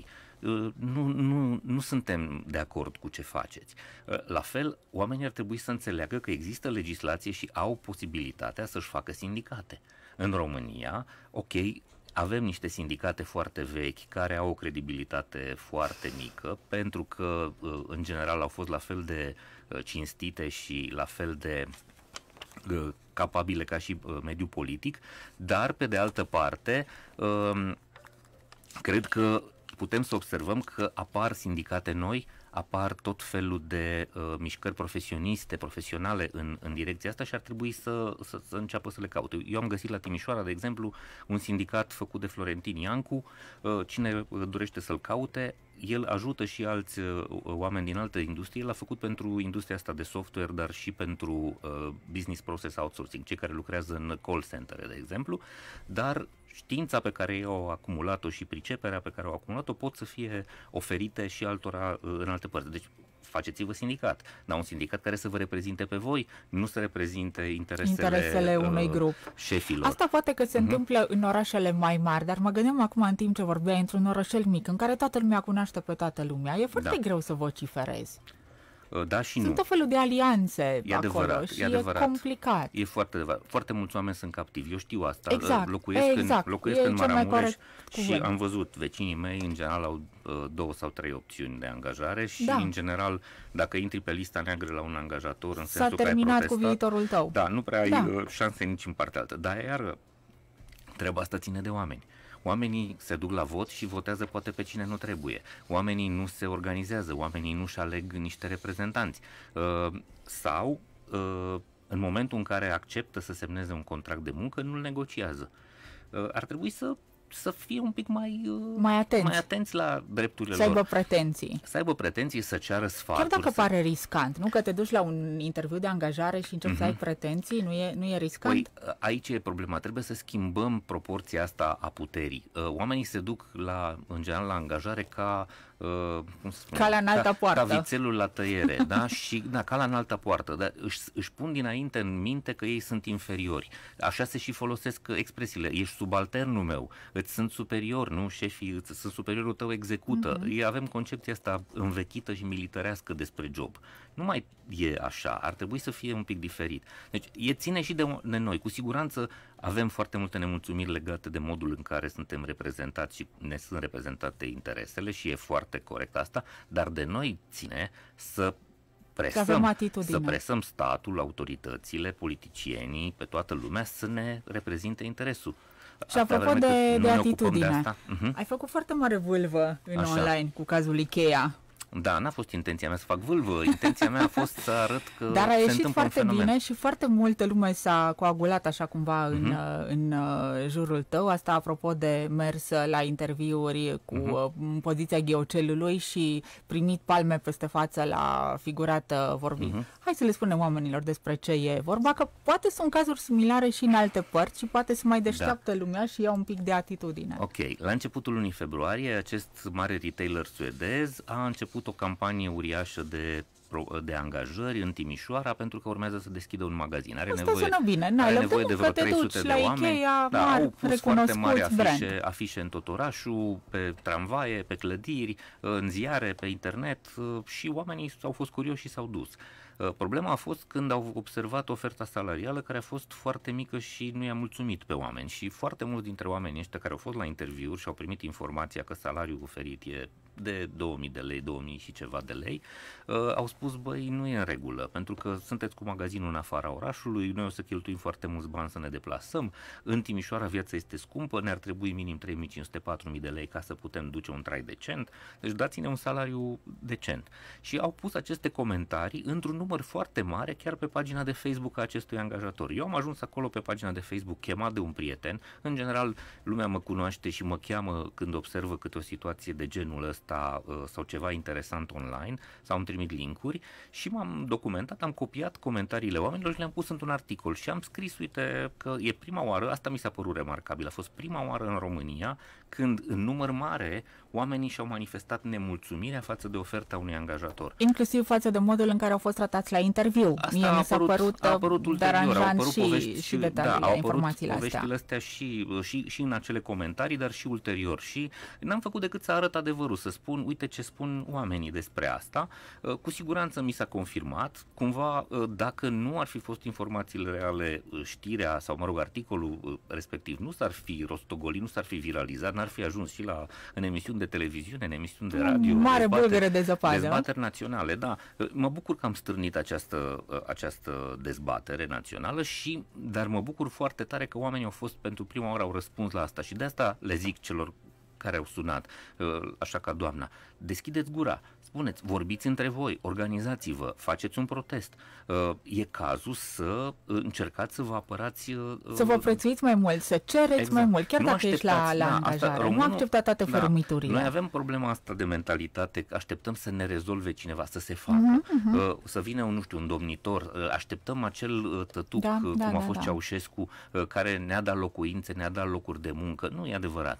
nu, nu, nu suntem de acord cu ce faceți. Ă, la fel, oamenii ar trebui să înțeleagă că există legislație și au posibilitatea să-și facă sindicate. În România, ok, avem niște sindicate foarte vechi care au o credibilitate foarte mică pentru că ă, în general au fost la fel de cinstite și la fel de Uh, capabile ca și uh, mediu politic, dar pe de altă parte um, cred că putem să observăm că apar sindicate noi apar tot felul de uh, mișcări profesioniste, profesionale în, în direcția asta și ar trebui să, să, să înceapă să le caute. Eu am găsit la Timișoara, de exemplu, un sindicat făcut de Florentin Iancu, uh, cine dorește să-l caute, el ajută și alți uh, oameni din alte industrie, l-a făcut pentru industria asta de software, dar și pentru uh, business process outsourcing, cei care lucrează în call center, de exemplu, dar știința pe care ei au acumulat-o și priceperea pe care au acumulat-o pot să fie oferite și altora uh, în alte părți. Deci faceți-vă sindicat, dar un sindicat care să vă reprezinte pe voi, nu să reprezinte interesele, interesele uh, unui uh, grup. șefilor. Asta poate că se uh-huh. întâmplă în orașele mai mari, dar mă gândeam acum în timp ce vorbeai într-un orășel mic în care toată lumea cunoaște pe toată lumea. E foarte da. greu să vociferezi. Uh, da și Sunt nu. tot felul de alianțe e adevărat, și e, adevărat. e complicat. E foarte adevărat. Foarte mulți oameni sunt captivi, eu știu asta. Exact. Locuiesc, uh, exact. în, locuiesc e în exact. Maramureș și cuvânt. am văzut, vecinii mei în general au uh, două sau trei opțiuni de angajare și da. în general dacă intri pe lista neagră la un angajator în S-a sensul că ai cu viitorul tău. Da, nu prea da. ai șanse nici în partea altă. Dar iar treaba asta ține de oameni. Oamenii se duc la vot și votează poate pe cine nu trebuie. Oamenii nu se organizează, oamenii nu-și aleg niște reprezentanți. Uh, sau, uh, în momentul în care acceptă să semneze un contract de muncă, nu-l negociază. Uh, ar trebui să să fie un pic mai, uh, mai, atenți. mai atenți la drepturile să lor. Să aibă pretenții. Să aibă pretenții, să ceară sfaturi. Chiar dacă să... pare riscant, nu? Că te duci la un interviu de angajare și începi mm-hmm. să ai mhm. pretenții, nu e, nu e riscant? Păi, aici e problema. Trebuie să schimbăm proporția asta a puterii. Uh, oamenii se duc la, în general la angajare ca Uh, cum spun, ca la înaltă ca, poartă. Cavițelul la tăiere, [laughs] da? Și, da, ca la înaltă poartă, dar își, își pun dinainte în minte că ei sunt inferiori. Așa se și folosesc expresiile. Ești subalternul meu, îți sunt superior, nu? Șefii, îți sunt superiorul tău, execută. Mm-hmm. avem concepția asta învechită și militărească despre job. Nu mai e așa, ar trebui să fie un pic diferit. Deci, e ține și de, de noi. Cu siguranță avem foarte multe nemulțumiri legate de modul în care suntem reprezentați și ne sunt reprezentate interesele și e foarte corect asta, dar de noi ține să presăm, să presăm statul, autoritățile, politicienii, pe toată lumea să ne reprezinte interesul. Și asta apropo de, de atitudine, de asta? Uh-huh. ai făcut foarte mare vâlvă în Așa. online cu cazul Ikea. Da, n-a fost intenția mea să fac vâlvă, intenția mea a fost să arăt că Dar a ieșit foarte bine și foarte multă lume s-a coagulat așa cumva uh-huh. în, în uh, jurul tău. Asta apropo de mers uh, la interviuri cu uh-huh. poziția ghiocelului și primit palme peste față la figurată uh, vorbi. Uh-huh. Mhm. Hai să le spunem oamenilor despre ce e vorba, că poate sunt cazuri similare și în alte părți și poate să mai da. deșteaptă da. lumea și ia un pic de atitudine. Ok, la începutul lunii februarie acest mare retailer suedez a început făcut o campanie uriașă de de angajări în Timișoara pentru că urmează să deschidă un magazin. Are Asta nevoie, bine. N-ai are nevoie de vreo 300 de oameni. da, au pus foarte mari afișe, afișe în tot orașul, pe tramvaie, pe clădiri, în ziare, pe internet uh, și oamenii au fost curioși și s-au dus. Uh, problema a fost când au observat oferta salarială care a fost foarte mică și nu i-a mulțumit pe oameni și foarte mulți dintre oamenii ăștia care au fost la interviuri și au primit informația că salariul oferit e de 2000 de lei, 2000 și ceva de lei, uh, au spus, băi, nu e în regulă, pentru că sunteți cu magazinul în afara orașului, noi o să cheltuim foarte mulți bani să ne deplasăm, în Timișoara viața este scumpă, ne-ar trebui minim 3500-4000 de lei ca să putem duce un trai decent, deci dați-ne un salariu decent. Și au pus aceste comentarii într-un număr foarte mare, chiar pe pagina de Facebook a acestui angajator. Eu am ajuns acolo pe pagina de Facebook chemat de un prieten, în general lumea mă cunoaște și mă cheamă când observă câte o situație de genul ăsta asta uh, sau ceva interesant online sau îmi trimit linkuri și m-am documentat, am copiat comentariile oamenilor și le-am pus într-un articol și am scris, uite, că e prima oară, asta mi s-a părut remarcabil, a fost prima oară în România când în număr mare oamenii și-au manifestat nemulțumirea față de oferta unui angajator. Inclusiv față de modul în care au fost tratați la interviu. Asta Mie a apărut, mi s-a părut, a apărut ulterior, au apărut și, povești, și detaliile, da, au apărut informațiile poveștile astea, astea și, și, și în acele comentarii, dar și ulterior. Și n-am făcut decât să arăt adevărul, să spun, uite ce spun oamenii despre asta. Uh, cu siguranță mi s-a confirmat. Cumva, uh, dacă nu ar fi fost informațiile reale, uh, știrea sau, mă rog, articolul respectiv nu s-ar fi rostogolit, nu s-ar fi viralizat, n-ar fi ajuns și la în emisiuni de televiziune, în emisiuni de radio. Mare bulgăre de zăpadă. Da? Dezbateri naționale, da. Mă bucur că am stârnit această, această dezbatere națională și, dar mă bucur foarte tare că oamenii au fost pentru prima oară, au răspuns la asta și de asta le zic celor care au sunat, uh, așa ca doamna. Deschideți gura, spuneți, vorbiți între voi, organizați-vă, faceți un protest. Uh, e cazul să uh, încercați să vă apărați... Să vă prețuiți mai mult, să cereți exact. mai mult, chiar nu dacă ești la, la angajare. Asta, nu accepta toate da, Noi avem problema asta de mentalitate, că așteptăm să ne rezolve cineva, să se facă, uh-huh, uh-huh. să vină, un, nu știu, un domnitor, așteptăm acel tătuc, da, cum da, a da, fost da, Ceaușescu, care ne-a dat locuințe, ne-a dat locuri de muncă. Nu e adevărat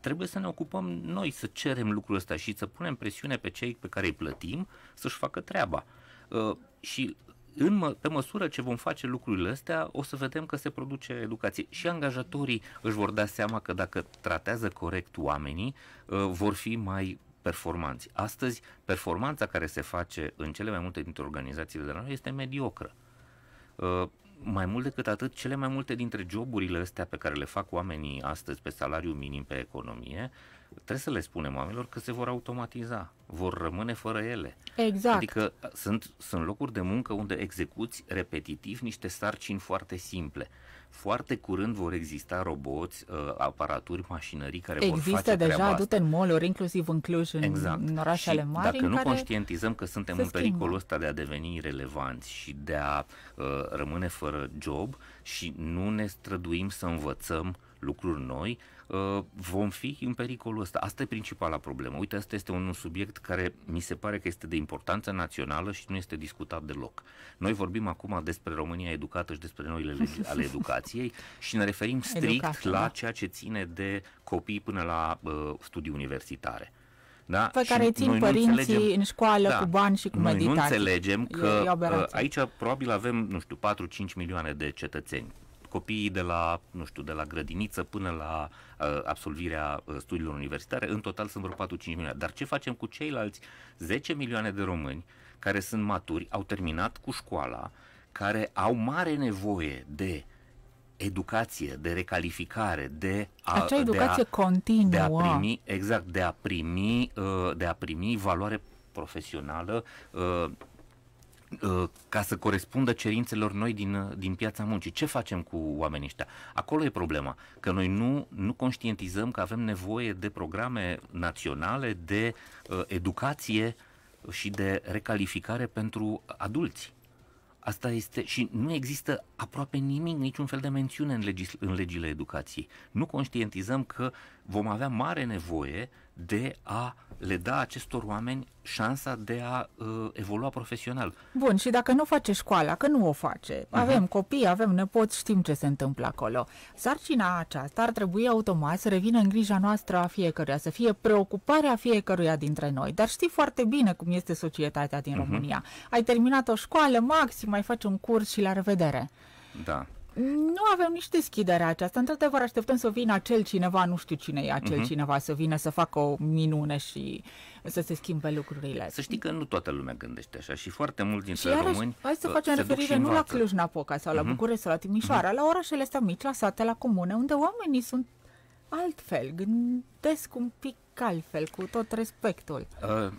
trebuie să ne ocupăm noi să cerem lucrul ăsta și să punem presiune pe cei pe care îi plătim să-și facă treaba. Uh, și în, mă, pe măsură ce vom face lucrurile astea, o să vedem că se produce educație și angajatorii își vor da seama că dacă tratează corect oamenii, uh, vor fi mai performanți. Astăzi, performanța care se face în cele mai multe dintre organizațiile de la noi este mediocră. Uh, mai mult decât atât, cele mai multe dintre joburile astea pe care le fac oamenii astăzi pe salariu minim pe economie, trebuie să le spunem oamenilor că se vor automatiza, vor rămâne fără ele. Exact. Adică sunt, sunt locuri de muncă unde execuți repetitiv niște sarcini foarte simple foarte curând vor exista roboți, uh, aparaturi, mașinării care Există vor face deja, treaba du-te în mall inclusiv în Cluj, în, exact. în orașele și mari. Dacă nu care conștientizăm că suntem în pericolul ăsta de a deveni irelevanți și de a uh, rămâne fără job și nu ne străduim să învățăm uh, lucruri noi, uh, vom fi în pericolul ăsta. Asta e principala problemă. Uite, asta este un subiect care mi se pare că este de importanță națională și nu este discutat deloc. Noi vorbim acum despre România educată și despre noile legi ale [laughs] educației și ne referim strict Educația, la ceea ce ține de copii până la uh, studii universitare. Da? Pe care țin părinții în școală da, cu bani și cu noi meditații. nu înțelegem că e, e uh, aici probabil avem, nu știu, 4-5 milioane de cetățeni copiii de la, nu știu, de la grădiniță până la uh, absolvirea uh, studiilor universitare, în total sunt vreo 4-5 milioane. Dar ce facem cu ceilalți 10 milioane de români care sunt maturi, au terminat cu școala, care au mare nevoie de educație, de recalificare, de a, Acea educație de a, continuă. De a primi, exact, de a primi, uh, de a primi valoare profesională uh, Uh, ca să corespundă cerințelor noi din, uh, din piața muncii. Ce facem cu oamenii ăștia? Acolo e problema, că noi nu, nu conștientizăm că avem nevoie de programe naționale, de uh, educație și de recalificare pentru adulți. Asta este și nu există aproape nimic, niciun fel de mențiune în, legis, în legile educației. Nu conștientizăm că vom avea mare nevoie uh, de a le da acestor oameni șansa de a uh, evolua profesional. Bun, și dacă nu face școala, că nu o face, mhm. avem uh-huh. copii, avem nepoți, știm ce se întâmplă acolo. Sarcina aceasta ar trebui automat să revină în grija noastră a fiecăruia, să fie preocuparea fiecăruia dintre noi. Dar știi foarte bine cum este societatea din uh-huh. România. Ai terminat o școală, maxim, mai faci un curs și la revedere. Da. Nu avem nici deschiderea aceasta. Într-adevăr, așteptăm să vină acel cineva, nu știu cine e acel uh-huh. cineva, să vină să facă o minune și să se schimbe lucrurile. Să știi că nu toată lumea gândește așa și foarte mulți dintre și iarăși, români Hai să uh, facem referire nu la Cluj-Napoca sau la uh-huh. București sau la Timișoara, uh-huh. la orașele astea mici, la sate, la comune, unde oamenii sunt altfel, gândesc un pic altfel, cu tot respectul. Uh,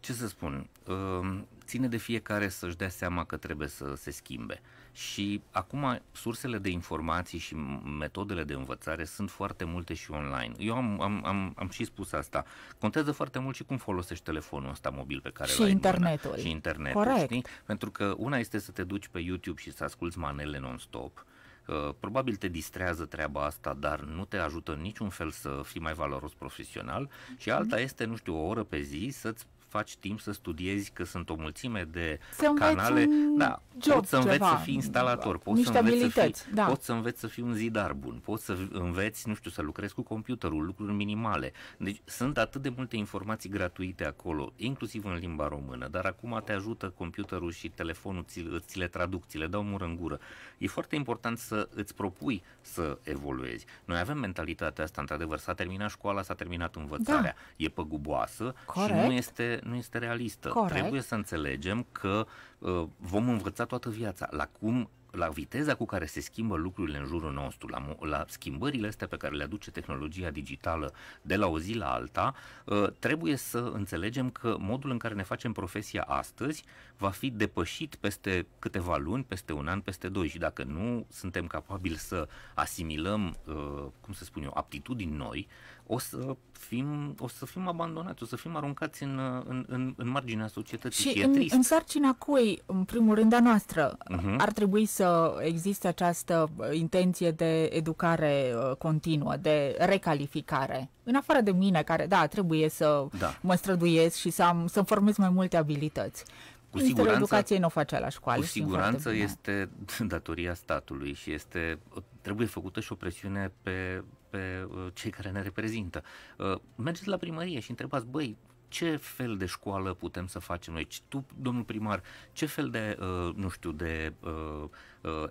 ce să spun, uh, ține de fiecare să-și dea seama că trebuie să se schimbe. Uh, și acum sursele de informații și metodele de învățare sunt foarte multe și online. Eu am, am, am, am și spus asta. Contează foarte mult și cum folosești telefonul ăsta mobil pe care l-ai internetul. Mână. Și internetul. Corect. Știi? Pentru că una este să te duci pe YouTube și să asculți manele non-stop. Uh, probabil te distrează treaba asta, dar nu te ajută în niciun fel să fii mai valoros profesional mm-hmm. și alta este, nu știu, o oră pe zi să-ți faci timp să studiezi, că sunt o mulțime de să canale. Da, job poți să înveți ceva, să fii instalator, poți să, înveți să fii, da. poți să înveți să fii un zidar bun, poți să înveți, nu știu, să lucrezi cu computerul, lucruri minimale. Deci sunt atât de multe informații gratuite acolo, inclusiv în limba română, dar acum te ajută computerul și telefonul, ți, ți le traduc, ți le dau mură în gură. E foarte important să îți propui să evoluezi. Noi avem mentalitatea asta, într-adevăr, s-a terminat școala, s-a terminat învățarea, da. e păguboasă Corect. și nu este nu este realistă. Corect. Trebuie să înțelegem că uh, vom învăța toată viața la cum la viteza cu care se schimbă lucrurile în jurul nostru, la, la schimbările astea pe care le aduce tehnologia digitală de la o zi la alta, uh, trebuie să înțelegem că modul în care ne facem profesia astăzi va fi depășit peste câteva luni, peste un an, peste doi și dacă nu suntem capabili să asimilăm, uh, cum să spun eu, aptitudini noi, o să fim, o să fim abandonați, o să fim aruncați în, în, în, în marginea societății. Și, și în, trist. în sarcina cui, în primul rând a noastră, uh-huh. ar trebui să existe această uh, intenție de educare uh, continuă, de recalificare. În afară de mine, care, da, trebuie să da. mă străduiesc și să am, să formez mai multe abilități. Cu siguranță, educației nu face la școală. Cu siguranță este [laughs] datoria statului și este trebuie făcută și o presiune pe pe uh, cei care ne reprezintă. Uh, mergeți la primărie și întrebați, băi, ce fel de școală putem să facem noi? Tu, domnul primar, ce fel de, uh, nu știu, de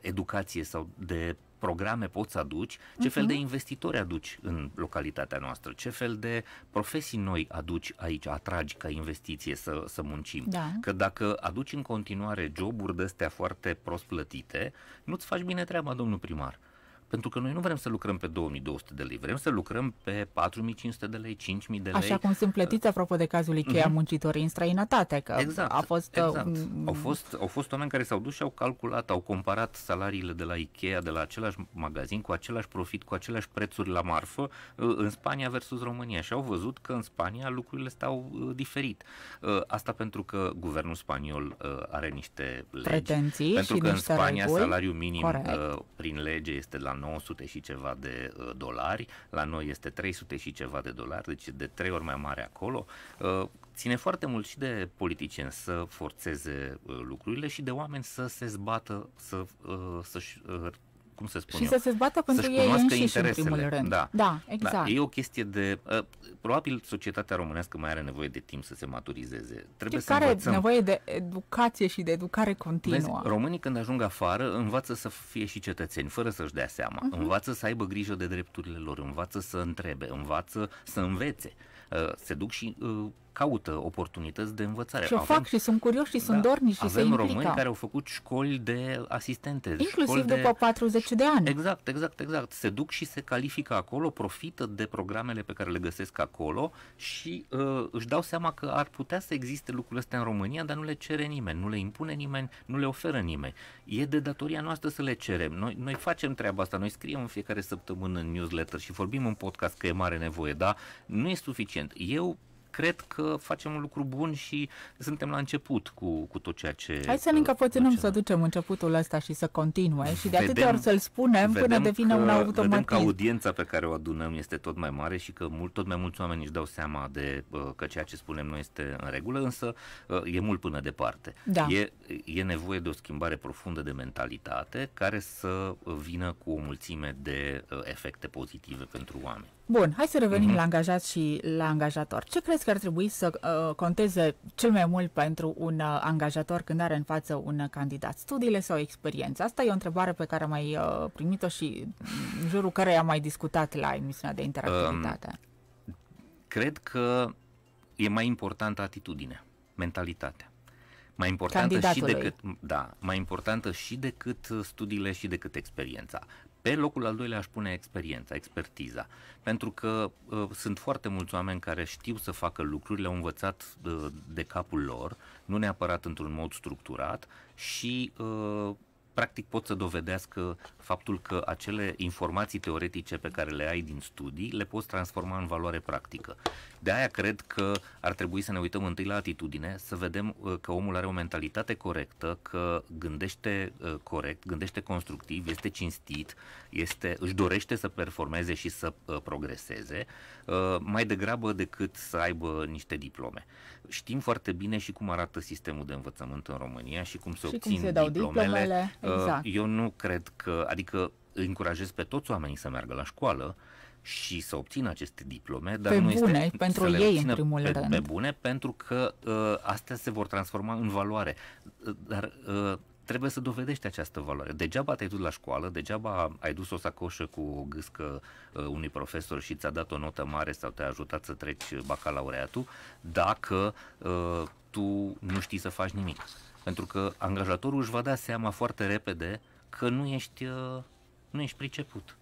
educație sau de programe poți aduci, ce uh-huh. fel de mhm. investitori aduci în localitatea noastră, ce fel de profesii noi aduci aici, atragi ca investiție să, să muncim. Da. Că dacă aduci în continuare joburi de astea foarte prost plătite, nu-ți faci bine treaba, domnul primar. Pentru că noi nu vrem să lucrăm pe 2200 de lei, vrem să lucrăm pe 4500 de lei, 5000 de lei. Așa cum sunt plătiți, uh, apropo de cazul Ikea, mm-hmm. muncitorii în străinătate, că exact, a fost... Uh, exact. Uh, Au, fost, au fost oameni care s-au dus și au calculat, au comparat salariile de la Ikea, de la același magazin, cu același profit, cu aceleași prețuri la marfă, uh, în Spania versus România și au văzut că în Spania lucrurile stau diferit. Asta pentru că guvernul spaniol are niște legi. Pretenții pentru că în Spania reguli. salariul minim Corect. prin lege este la 900 și ceva de uh, dolari, la noi este 300 și ceva de dolari, deci de trei ori mai mare acolo. Uh, ține foarte mult și de politicieni să forțeze uh, lucrurile și de oameni să se zbată, să, uh, să-și uh, cum să spun Și eu, să se zbată pentru ei înșiși în primul rând. Da, da, da exact. Da, e o chestie de... Uh, probabil societatea românească mai are nevoie de timp să se maturizeze. Trebuie și deci să care învățăm. nevoie de educație și de educare continuă. Vezi, românii când ajung afară învață să fie și cetățeni, fără să-și dea seama. Uh-huh. Învață să aibă grijă de drepturile lor, învață să întrebe, învață să învețe. Uh, se duc și uh, caută oportunități de învățare. Și o fac și sunt curioși și da, sunt dornici și se implică. români care au făcut școli de asistente. Inclusiv de, după 40 de ani. Exact, exact, exact. Se duc și se califică acolo, profită de programele pe care le găsesc acolo și uh, își dau seama că ar putea să existe lucrurile astea în România, dar nu le cere nimeni, nu le impune nimeni, nu le oferă nimeni. E de datoria noastră să le cerem. Noi, noi facem treaba asta, noi scriem în fiecare săptămână în newsletter și vorbim în podcast că e mare nevoie, dar nu e suficient. Eu cred că facem un lucru bun și suntem la început cu, cu tot ceea ce... Hai să ne încăpățânăm să ducem începutul ăsta și să continue și de atâtea ori să-l spunem până devine un automatism. Vedem că audiența pe care o adunăm este tot mai mare și că mult, tot mai mulți oameni își dau seama de uh, că ceea ce spunem noi este în regulă, însă uh, e mult până departe. Da. E, e nevoie de o schimbare profundă de mentalitate care să vină cu o mulțime de uh, efecte pozitive pentru oameni. Bun, hai să revenim uh-huh. la angajat și la angajator. Ce crezi că ar trebui să uh, conteze cel mai mult pentru un uh, angajator când are în față un uh, candidat? Studiile sau experiența? Asta e o întrebare pe care am mai uh, primit-o și în jurul care am mai discutat la emisiunea de interactivitate. Um, cred că e mai importantă atitudinea, mentalitatea mai importantă și decât, da, mai importantă și decât studiile și decât experiența. Pe locul al doilea aș pune experiența, expertiza, pentru că uh, sunt foarte mulți oameni care știu să facă lucruri, le-au învățat uh, de capul lor, nu neapărat într-un mod structurat și uh, practic pot să dovedească faptul că acele informații teoretice pe care le ai din studii le poți transforma în valoare practică. De aia cred că ar trebui să ne uităm întâi la atitudine, să vedem uh, că omul are o mentalitate corectă, că gândește uh, corect, gândește constructiv, este cinstit, este, își dorește să performeze și să uh, progreseze, mai degrabă decât să aibă niște diplome știm foarte bine și cum arată sistemul de învățământ în România și cum se și obțin cum se dau diplomele. diplomele. Uh, exact. Eu nu cred că, adică încurajez pe toți oamenii să meargă la școală și să obțină aceste diplome, dar pe nu bune, este pentru ei în primul pe, rând. Pe bune, pentru că uh, astea se vor transforma în valoare. Uh, dar uh, trebuie să dovedești această valoare. Degeaba te-ai dus la școală, degeaba ai dus o sacoșă cu o gâscă uh, unui profesor și ți-a dat o notă mare sau te-a ajutat să treci bacalaureatul, dacă uh, tu nu știi să faci nimic. Pentru că angajatorul își va da seama foarte repede că nu ești, uh, nu ești priceput.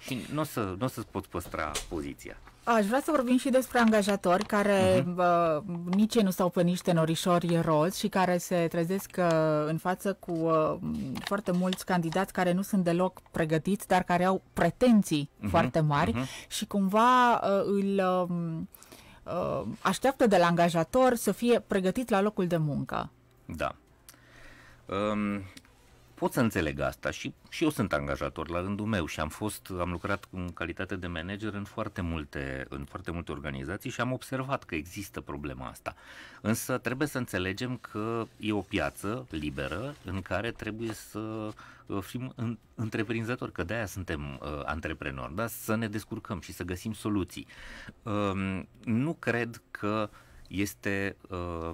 Și nu o să, n-o să poți păstra poziția. Aș vrea să vorbim și despre angajatori care uh-huh. uh, nici ei nu stau pe niște norișori roz și care se trezesc uh, în față cu uh, foarte mulți candidați care nu sunt deloc pregătiți, dar care au pretenții uh-huh. foarte mari uh-huh. și cumva uh, îl um, uh, așteaptă de la angajator să fie pregătit la locul de muncă. Da. Um, pot să înțeleg asta și, și eu sunt angajator la rândul meu și am fost, am lucrat în calitate de manager în foarte, multe, în foarte multe organizații și am observat că există problema asta. Însă trebuie să înțelegem că e o piață liberă în care trebuie să uh, fim în, întreprinzători, că de-aia suntem uh, antreprenori, da? să ne descurcăm și să găsim soluții. Uh, nu cred că este uh,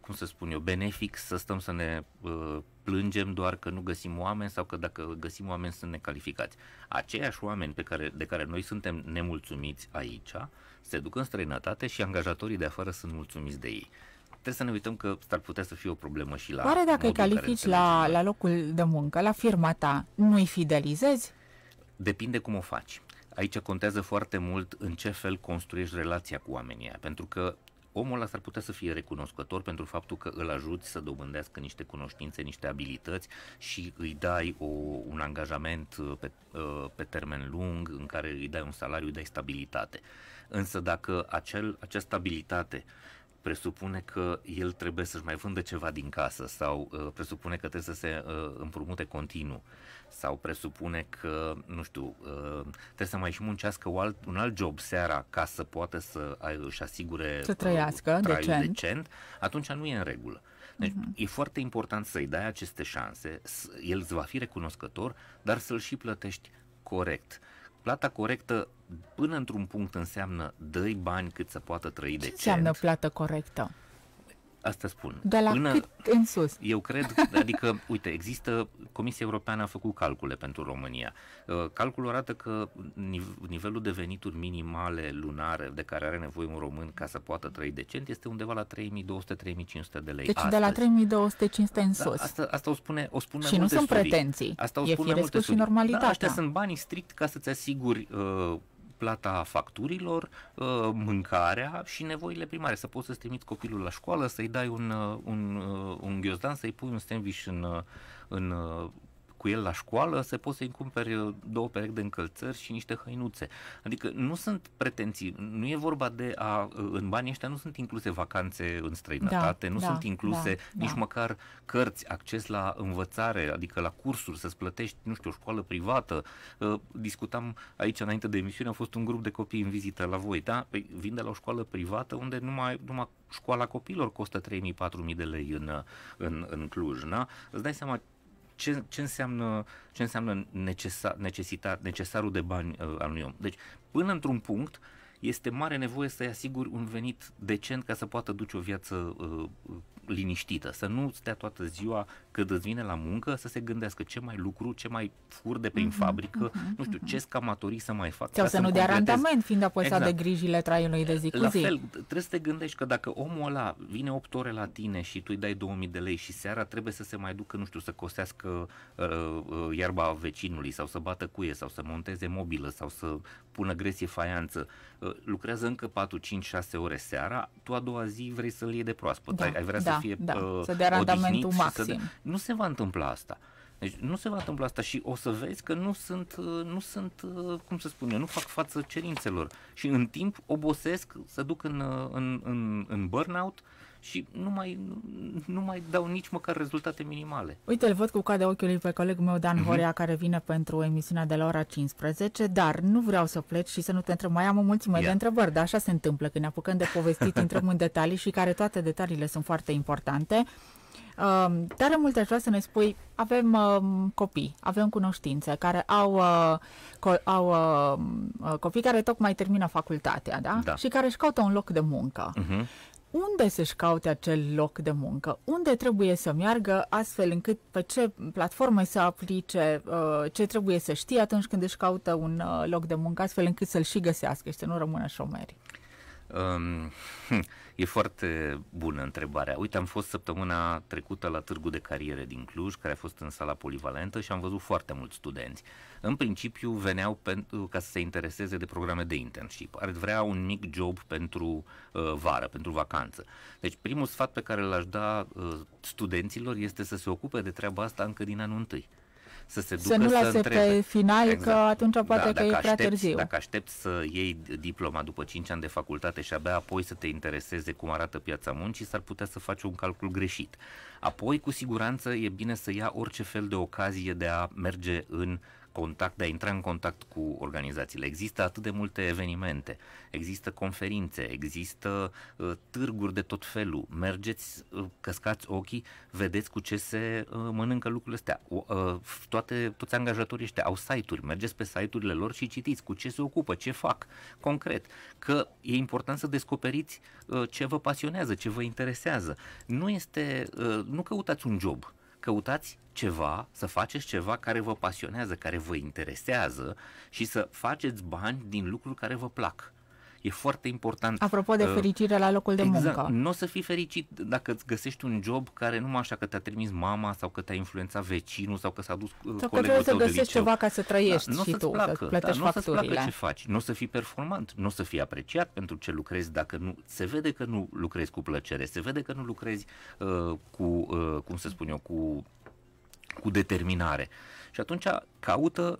cum să spun eu, benefic să stăm să ne uh, plângem doar că nu găsim oameni sau că dacă găsim oameni sunt necalificați. Aceiași oameni pe care, de care noi suntem nemulțumiți aici se duc în străinătate și angajatorii de afară sunt mulțumiți de ei. Trebuie să ne uităm că s-ar putea să fie o problemă și la. Oare dacă îi califici la, la locul de muncă, la firma ta, nu îi fidelizezi? Depinde cum o faci aici contează foarte mult în ce fel construiești relația cu oamenii aia, pentru că omul ăla s-ar putea să fie recunoscător pentru faptul că îl ajuți să dobândească niște cunoștințe, niște abilități și îi dai o, un angajament uh, pe, uh, pe termen lung în care îi dai un salariu, îi dai stabilitate. Însă dacă acel, acea stabilitate presupune că el trebuie să-și mai vândă ceva din casă sau uh, presupune că trebuie să se uh, împrumute continuu sau presupune că, nu știu, uh, trebuie să mai și muncească un alt, un alt job seara ca să poată să își asigure să uh, trăiască traiul decent. decent, atunci nu e în regulă. Deci uh-huh. e foarte important să-i dai aceste șanse, el îți va fi recunoscător, dar să-l și plătești corect. Plata corectă până într-un punct înseamnă dă bani cât să poată trăi Ce decent. Ce înseamnă plată corectă? Asta spun. De la Până, cât în sus? Eu cred, adică, uite, există, Comisia Europeană a făcut calcule pentru România. Uh, calculul arată că nivelul de venituri minimale lunare de care are nevoie un român ca să poată trăi decent este undeva la 3200-3500 de lei. Deci astăzi. de la 3200-500 în da, sus. Da, asta, asta o spune, o spune Și nu sunt studii. pretenții. Asta o e spune multe și da, normalitatea. Da, astea sunt banii strict ca să-ți asiguri uh, plata facturilor, uh, mâncarea și nevoile primare. Să poți să-ți trimiți copilul la școală, să-i dai un, uh, un, uh, un ghiozdan, să-i pui un sandwich în, în cu el la școală, să poți să-i cumperi două perechi de încălțări și niște hăinuțe. Adică nu sunt pretenții, nu e vorba de a, în banii ăștia nu sunt incluse vacanțe în străinătate, da, nu da, sunt incluse da, nici da. măcar cărți, acces la învățare, adică la cursuri, să-ți plătești, nu știu, o școală privată. Ă, discutam aici înainte de emisiune, a fost un grup de copii în vizită la voi, da? Păi vin de la o școală privată unde numai, numai școala copiilor costă 3.000-4.000 de lei în, în, în Cluj, da? Îți dai seama ce, ce, înseamnă, ce înseamnă necesar, necesitar, necesarul de bani uh, al unui om. Deci, până într-un punct, este mare nevoie să-i asiguri un venit decent ca să poată duce o viață uh, liniștită, să nu stea toată ziua când îți vine la muncă să se gândească ce mai lucru, ce mai fur de prin mm-hmm, fabrică, mm-hmm, nu știu, mhm. ce scamatorii să mai fac. Sau să nu dea randament fiind apăsat exact. de grijile traiului de zi cu la zi. fel, trebuie să te gândești că dacă omul ăla vine 8 ore la tine și tu îi dai 2000 de lei și seara trebuie să se mai ducă, nu știu, să cosească uh, uh, iarba vecinului sau să bată cuie sau să monteze mobilă sau să pună gresie faianță, uh, lucrează încă 4, 5, 6 ore seara, tu a doua zi vrei să-l iei de proaspăt, da, ai, ai vrea da. să da, să fie da, uh, să dea randamentul maxim. Să Nu se va întâmpla asta. Deci nu se va întâmpla asta și o să vezi că nu sunt, uh, nu sunt uh, cum să spun eu, nu fac față cerințelor și în timp obosesc să duc în, uh, în, în, în burnout uh, și nu mai, nu mai dau nici măcar rezultate minimale. Uite, îl văd cu cadă ochiului pe colegul meu Dan mhm. Horea, mm-hmm. care vine pentru emisiunea de la ora 15, dar nu vreau să pleci și să nu te întreb. Mai am o mulțime yeah. de întrebări, dar așa se întâmplă. Când ne apucăm de povestit, [laughs] intrăm în detalii și care toate detaliile sunt foarte importante. Uh, tare mult aș vrea să ne spui, avem uh, copii, avem cunoștințe care au, uh, co- au uh, uh, copii care tocmai termină facultatea, da? da? Și care își caută un loc de muncă. Uh-huh unde să-și caute acel loc de muncă, unde trebuie să meargă astfel încât pe ce platforme să aplice, uh, ce trebuie să știe atunci când își caută un uh, loc de muncă, astfel încât să-l și găsească și să nu rămână șomeri. Um, E foarte bună întrebarea. Uite, am fost săptămâna trecută la Târgu de Cariere din Cluj, care a fost în sala polivalentă și am văzut foarte mulți studenți. În principiu veneau pentru, ca să se intereseze de programe de internship. Ar vrea un mic job pentru uh, vară, pentru vacanță. Deci primul sfat pe care l-aș da uh, studenților este să se ocupe de treaba asta încă din anul întâi să se ducă să nu lase să întrebe. pe final, exact. că atunci poate da, că e prea târziu. Dacă aștepți să iei diploma după 5 ani de facultate și abia apoi să te intereseze cum arată piața muncii, s-ar putea să faci un calcul greșit. Apoi, cu siguranță, e bine să ia orice fel de ocazie de a merge în uh, contact, de a intra în contact cu organizațiile. Există atât de multe evenimente, există conferințe, există uh, târguri de tot felul. Mergeți, uh, căscați ochii, vedeți cu ce se uh, mănâncă lucrurile astea. Uh, toate, toți angajatorii ăștia au site-uri, mergeți pe site-urile lor și citiți cu ce se ocupă, ce fac concret. Că e important să descoperiți uh, ce vă pasionează, ce vă interesează. Nu este, uh, nu căutați un job căutați ceva, să faceți ceva care vă pasionează, care vă interesează și să faceți bani din lucruri care vă plac. E foarte important. Apropo de uh, fericire la locul de exact, muncă. Nu o să fii fericit dacă îți găsești un job care nu așa că te-a trimis mama sau că te-a influențat vecinul sau că s-a dus uh, sau colegul că trebuie să găsești liceu. ceva ca să da, trăiești da, n-o și tu, placă, să plătești da, n-o facturile. Nu o să ce faci, nu o să fii performant, nu o să fii apreciat pentru ce lucrezi dacă nu, se vede că nu lucrezi cu plăcere, se vede că nu lucrezi uh, cu, uh, cum să spun eu, cu, cu determinare. Și atunci caută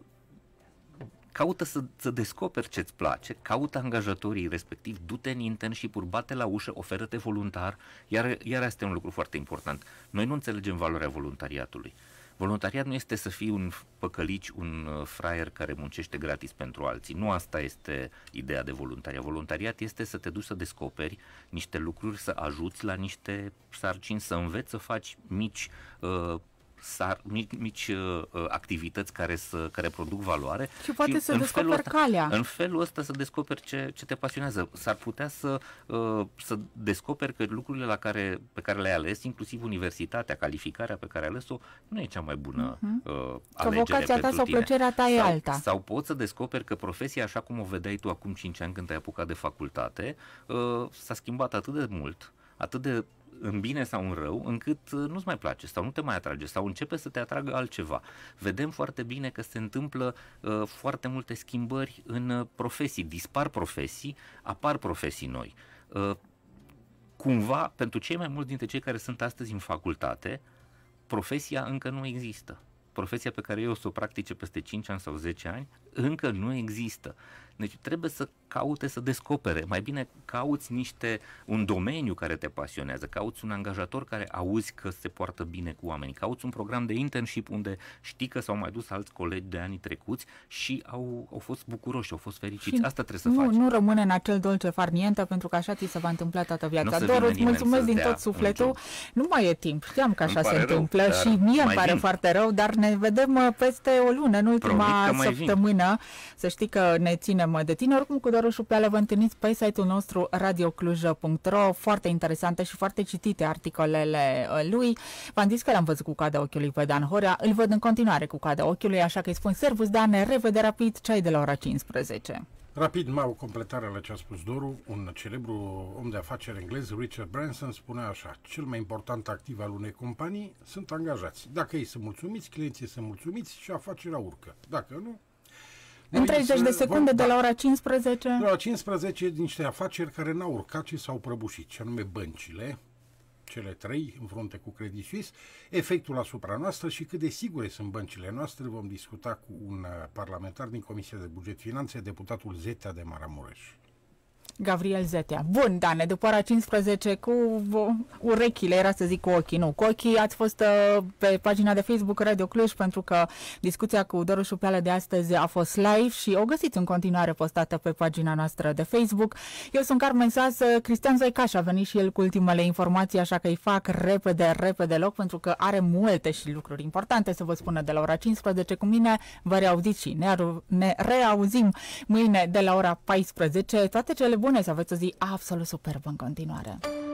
caută să, să descoperi ce-ți place, caută angajatorii respectiv, du-te în internship-uri, bate la ușă, oferă-te voluntar, iar, iar asta e un lucru foarte important. Noi nu înțelegem valoarea voluntariatului. Voluntariat nu este să fii un păcălici, un uh, fraier care muncește gratis pentru alții. Nu asta este ideea de voluntariat. Voluntariat este să te duci să descoperi niște lucruri, să ajuți la niște sarcini, să înveți să faci mici uh, sar, mici, mici uh, uh, activități care, să, care produc valoare. Și poate și să descoperi calea. În felul ăsta să descoperi ce, ce te pasionează. S-ar putea să, uh, să descoperi că lucrurile la care, pe care le-ai ales, inclusiv universitatea, calificarea pe care ai ales-o, nu e cea mai bună uh-huh. uh, alegere Că vocația ta sau tine. plăcerea ta sau, e alta. Sau poți să descoperi că profesia așa cum o vedeai tu acum 5 ani când te-ai apucat de facultate, uh, s-a schimbat atât de mult, atât de în bine sau în rău, încât uh, nu-ți mai place sau nu te mai atrage sau începe să te atragă altceva. Vedem foarte bine că se întâmplă uh, foarte multe schimbări în uh, profesii, dispar profesii, apar profesii noi. Uh, cumva, pentru cei mai mulți dintre cei care sunt astăzi în facultate, profesia încă nu există. Profesia pe care eu o să o practice peste 5 ani sau 10 ani încă nu există. Deci trebuie să caute să descopere. Mai bine cauți niște, un domeniu care te pasionează, cauți un angajator care auzi că se poartă bine cu oamenii, cauți un program de internship unde știi că s-au mai dus alți colegi de anii trecuți și au, au fost bucuroși, au fost fericiți. Și Asta trebuie să nu, faci. Nu rămâne în acel dolce farnientă pentru că așa ți se va întâmpla toată viața. Nu Doru, îți mulțumesc din tot sufletul. Nu mai e timp, știam că așa se rău, întâmplă și mie îmi pare vin. foarte rău, dar ne vedem uh, peste o lună, în ultima săptămână. Vin. Să știi că ne ținem uh, de tine. Oricum, cu Roșu Peală, vă întâlniți pe site-ul nostru radiocluj.ro, foarte interesante și foarte citite articolele uh, lui. V-am zis că l-am văzut cu cadă ochiului pe Dan Horea, îl văd în continuare cu cadă ochiului, așa că îi spun servus Dan, revede rapid, ceai de la ora 15. Rapid, mai o completare la ce a spus Doru, un celebru om de afaceri englez, Richard Branson, spunea așa, cel mai important activ al unei companii sunt angajați. Dacă ei sunt mulțumiți, clienții sunt mulțumiți și afacerea urcă. Dacă nu, în 30 de secunde, de la da. ora 15? De la 15, niște afaceri care n-au urcat, ci s-au prăbușit, ce anume băncile, cele trei, în frunte cu Credit Suisse, efectul asupra noastră și cât de sigure sunt băncile noastre, vom discuta cu un uh, parlamentar din Comisia de Buget Finanțe, deputatul Zeta de Maramureș. Gabriel Zetea. Bun, Dan, după ora 15 cu urechile, era să zic cu ochii, nu, cu ochii ați fost uh, pe pagina de Facebook Radio Cluj pentru că discuția cu Doru Șupeală de astăzi a fost live și o găsiți în continuare postată pe pagina noastră de Facebook. Eu sunt Carmen Sas, uh, Cristian Zoicaș a venit și el cu ultimele informații, așa că îi fac repede, repede loc pentru că are multe și lucruri importante să vă spună de la ora 15 cu mine. Vă reauziți și ne, ne reauzim mâine de la ora 14. Toate cele bune bune, să aveți o zi absolut superbă în continuare!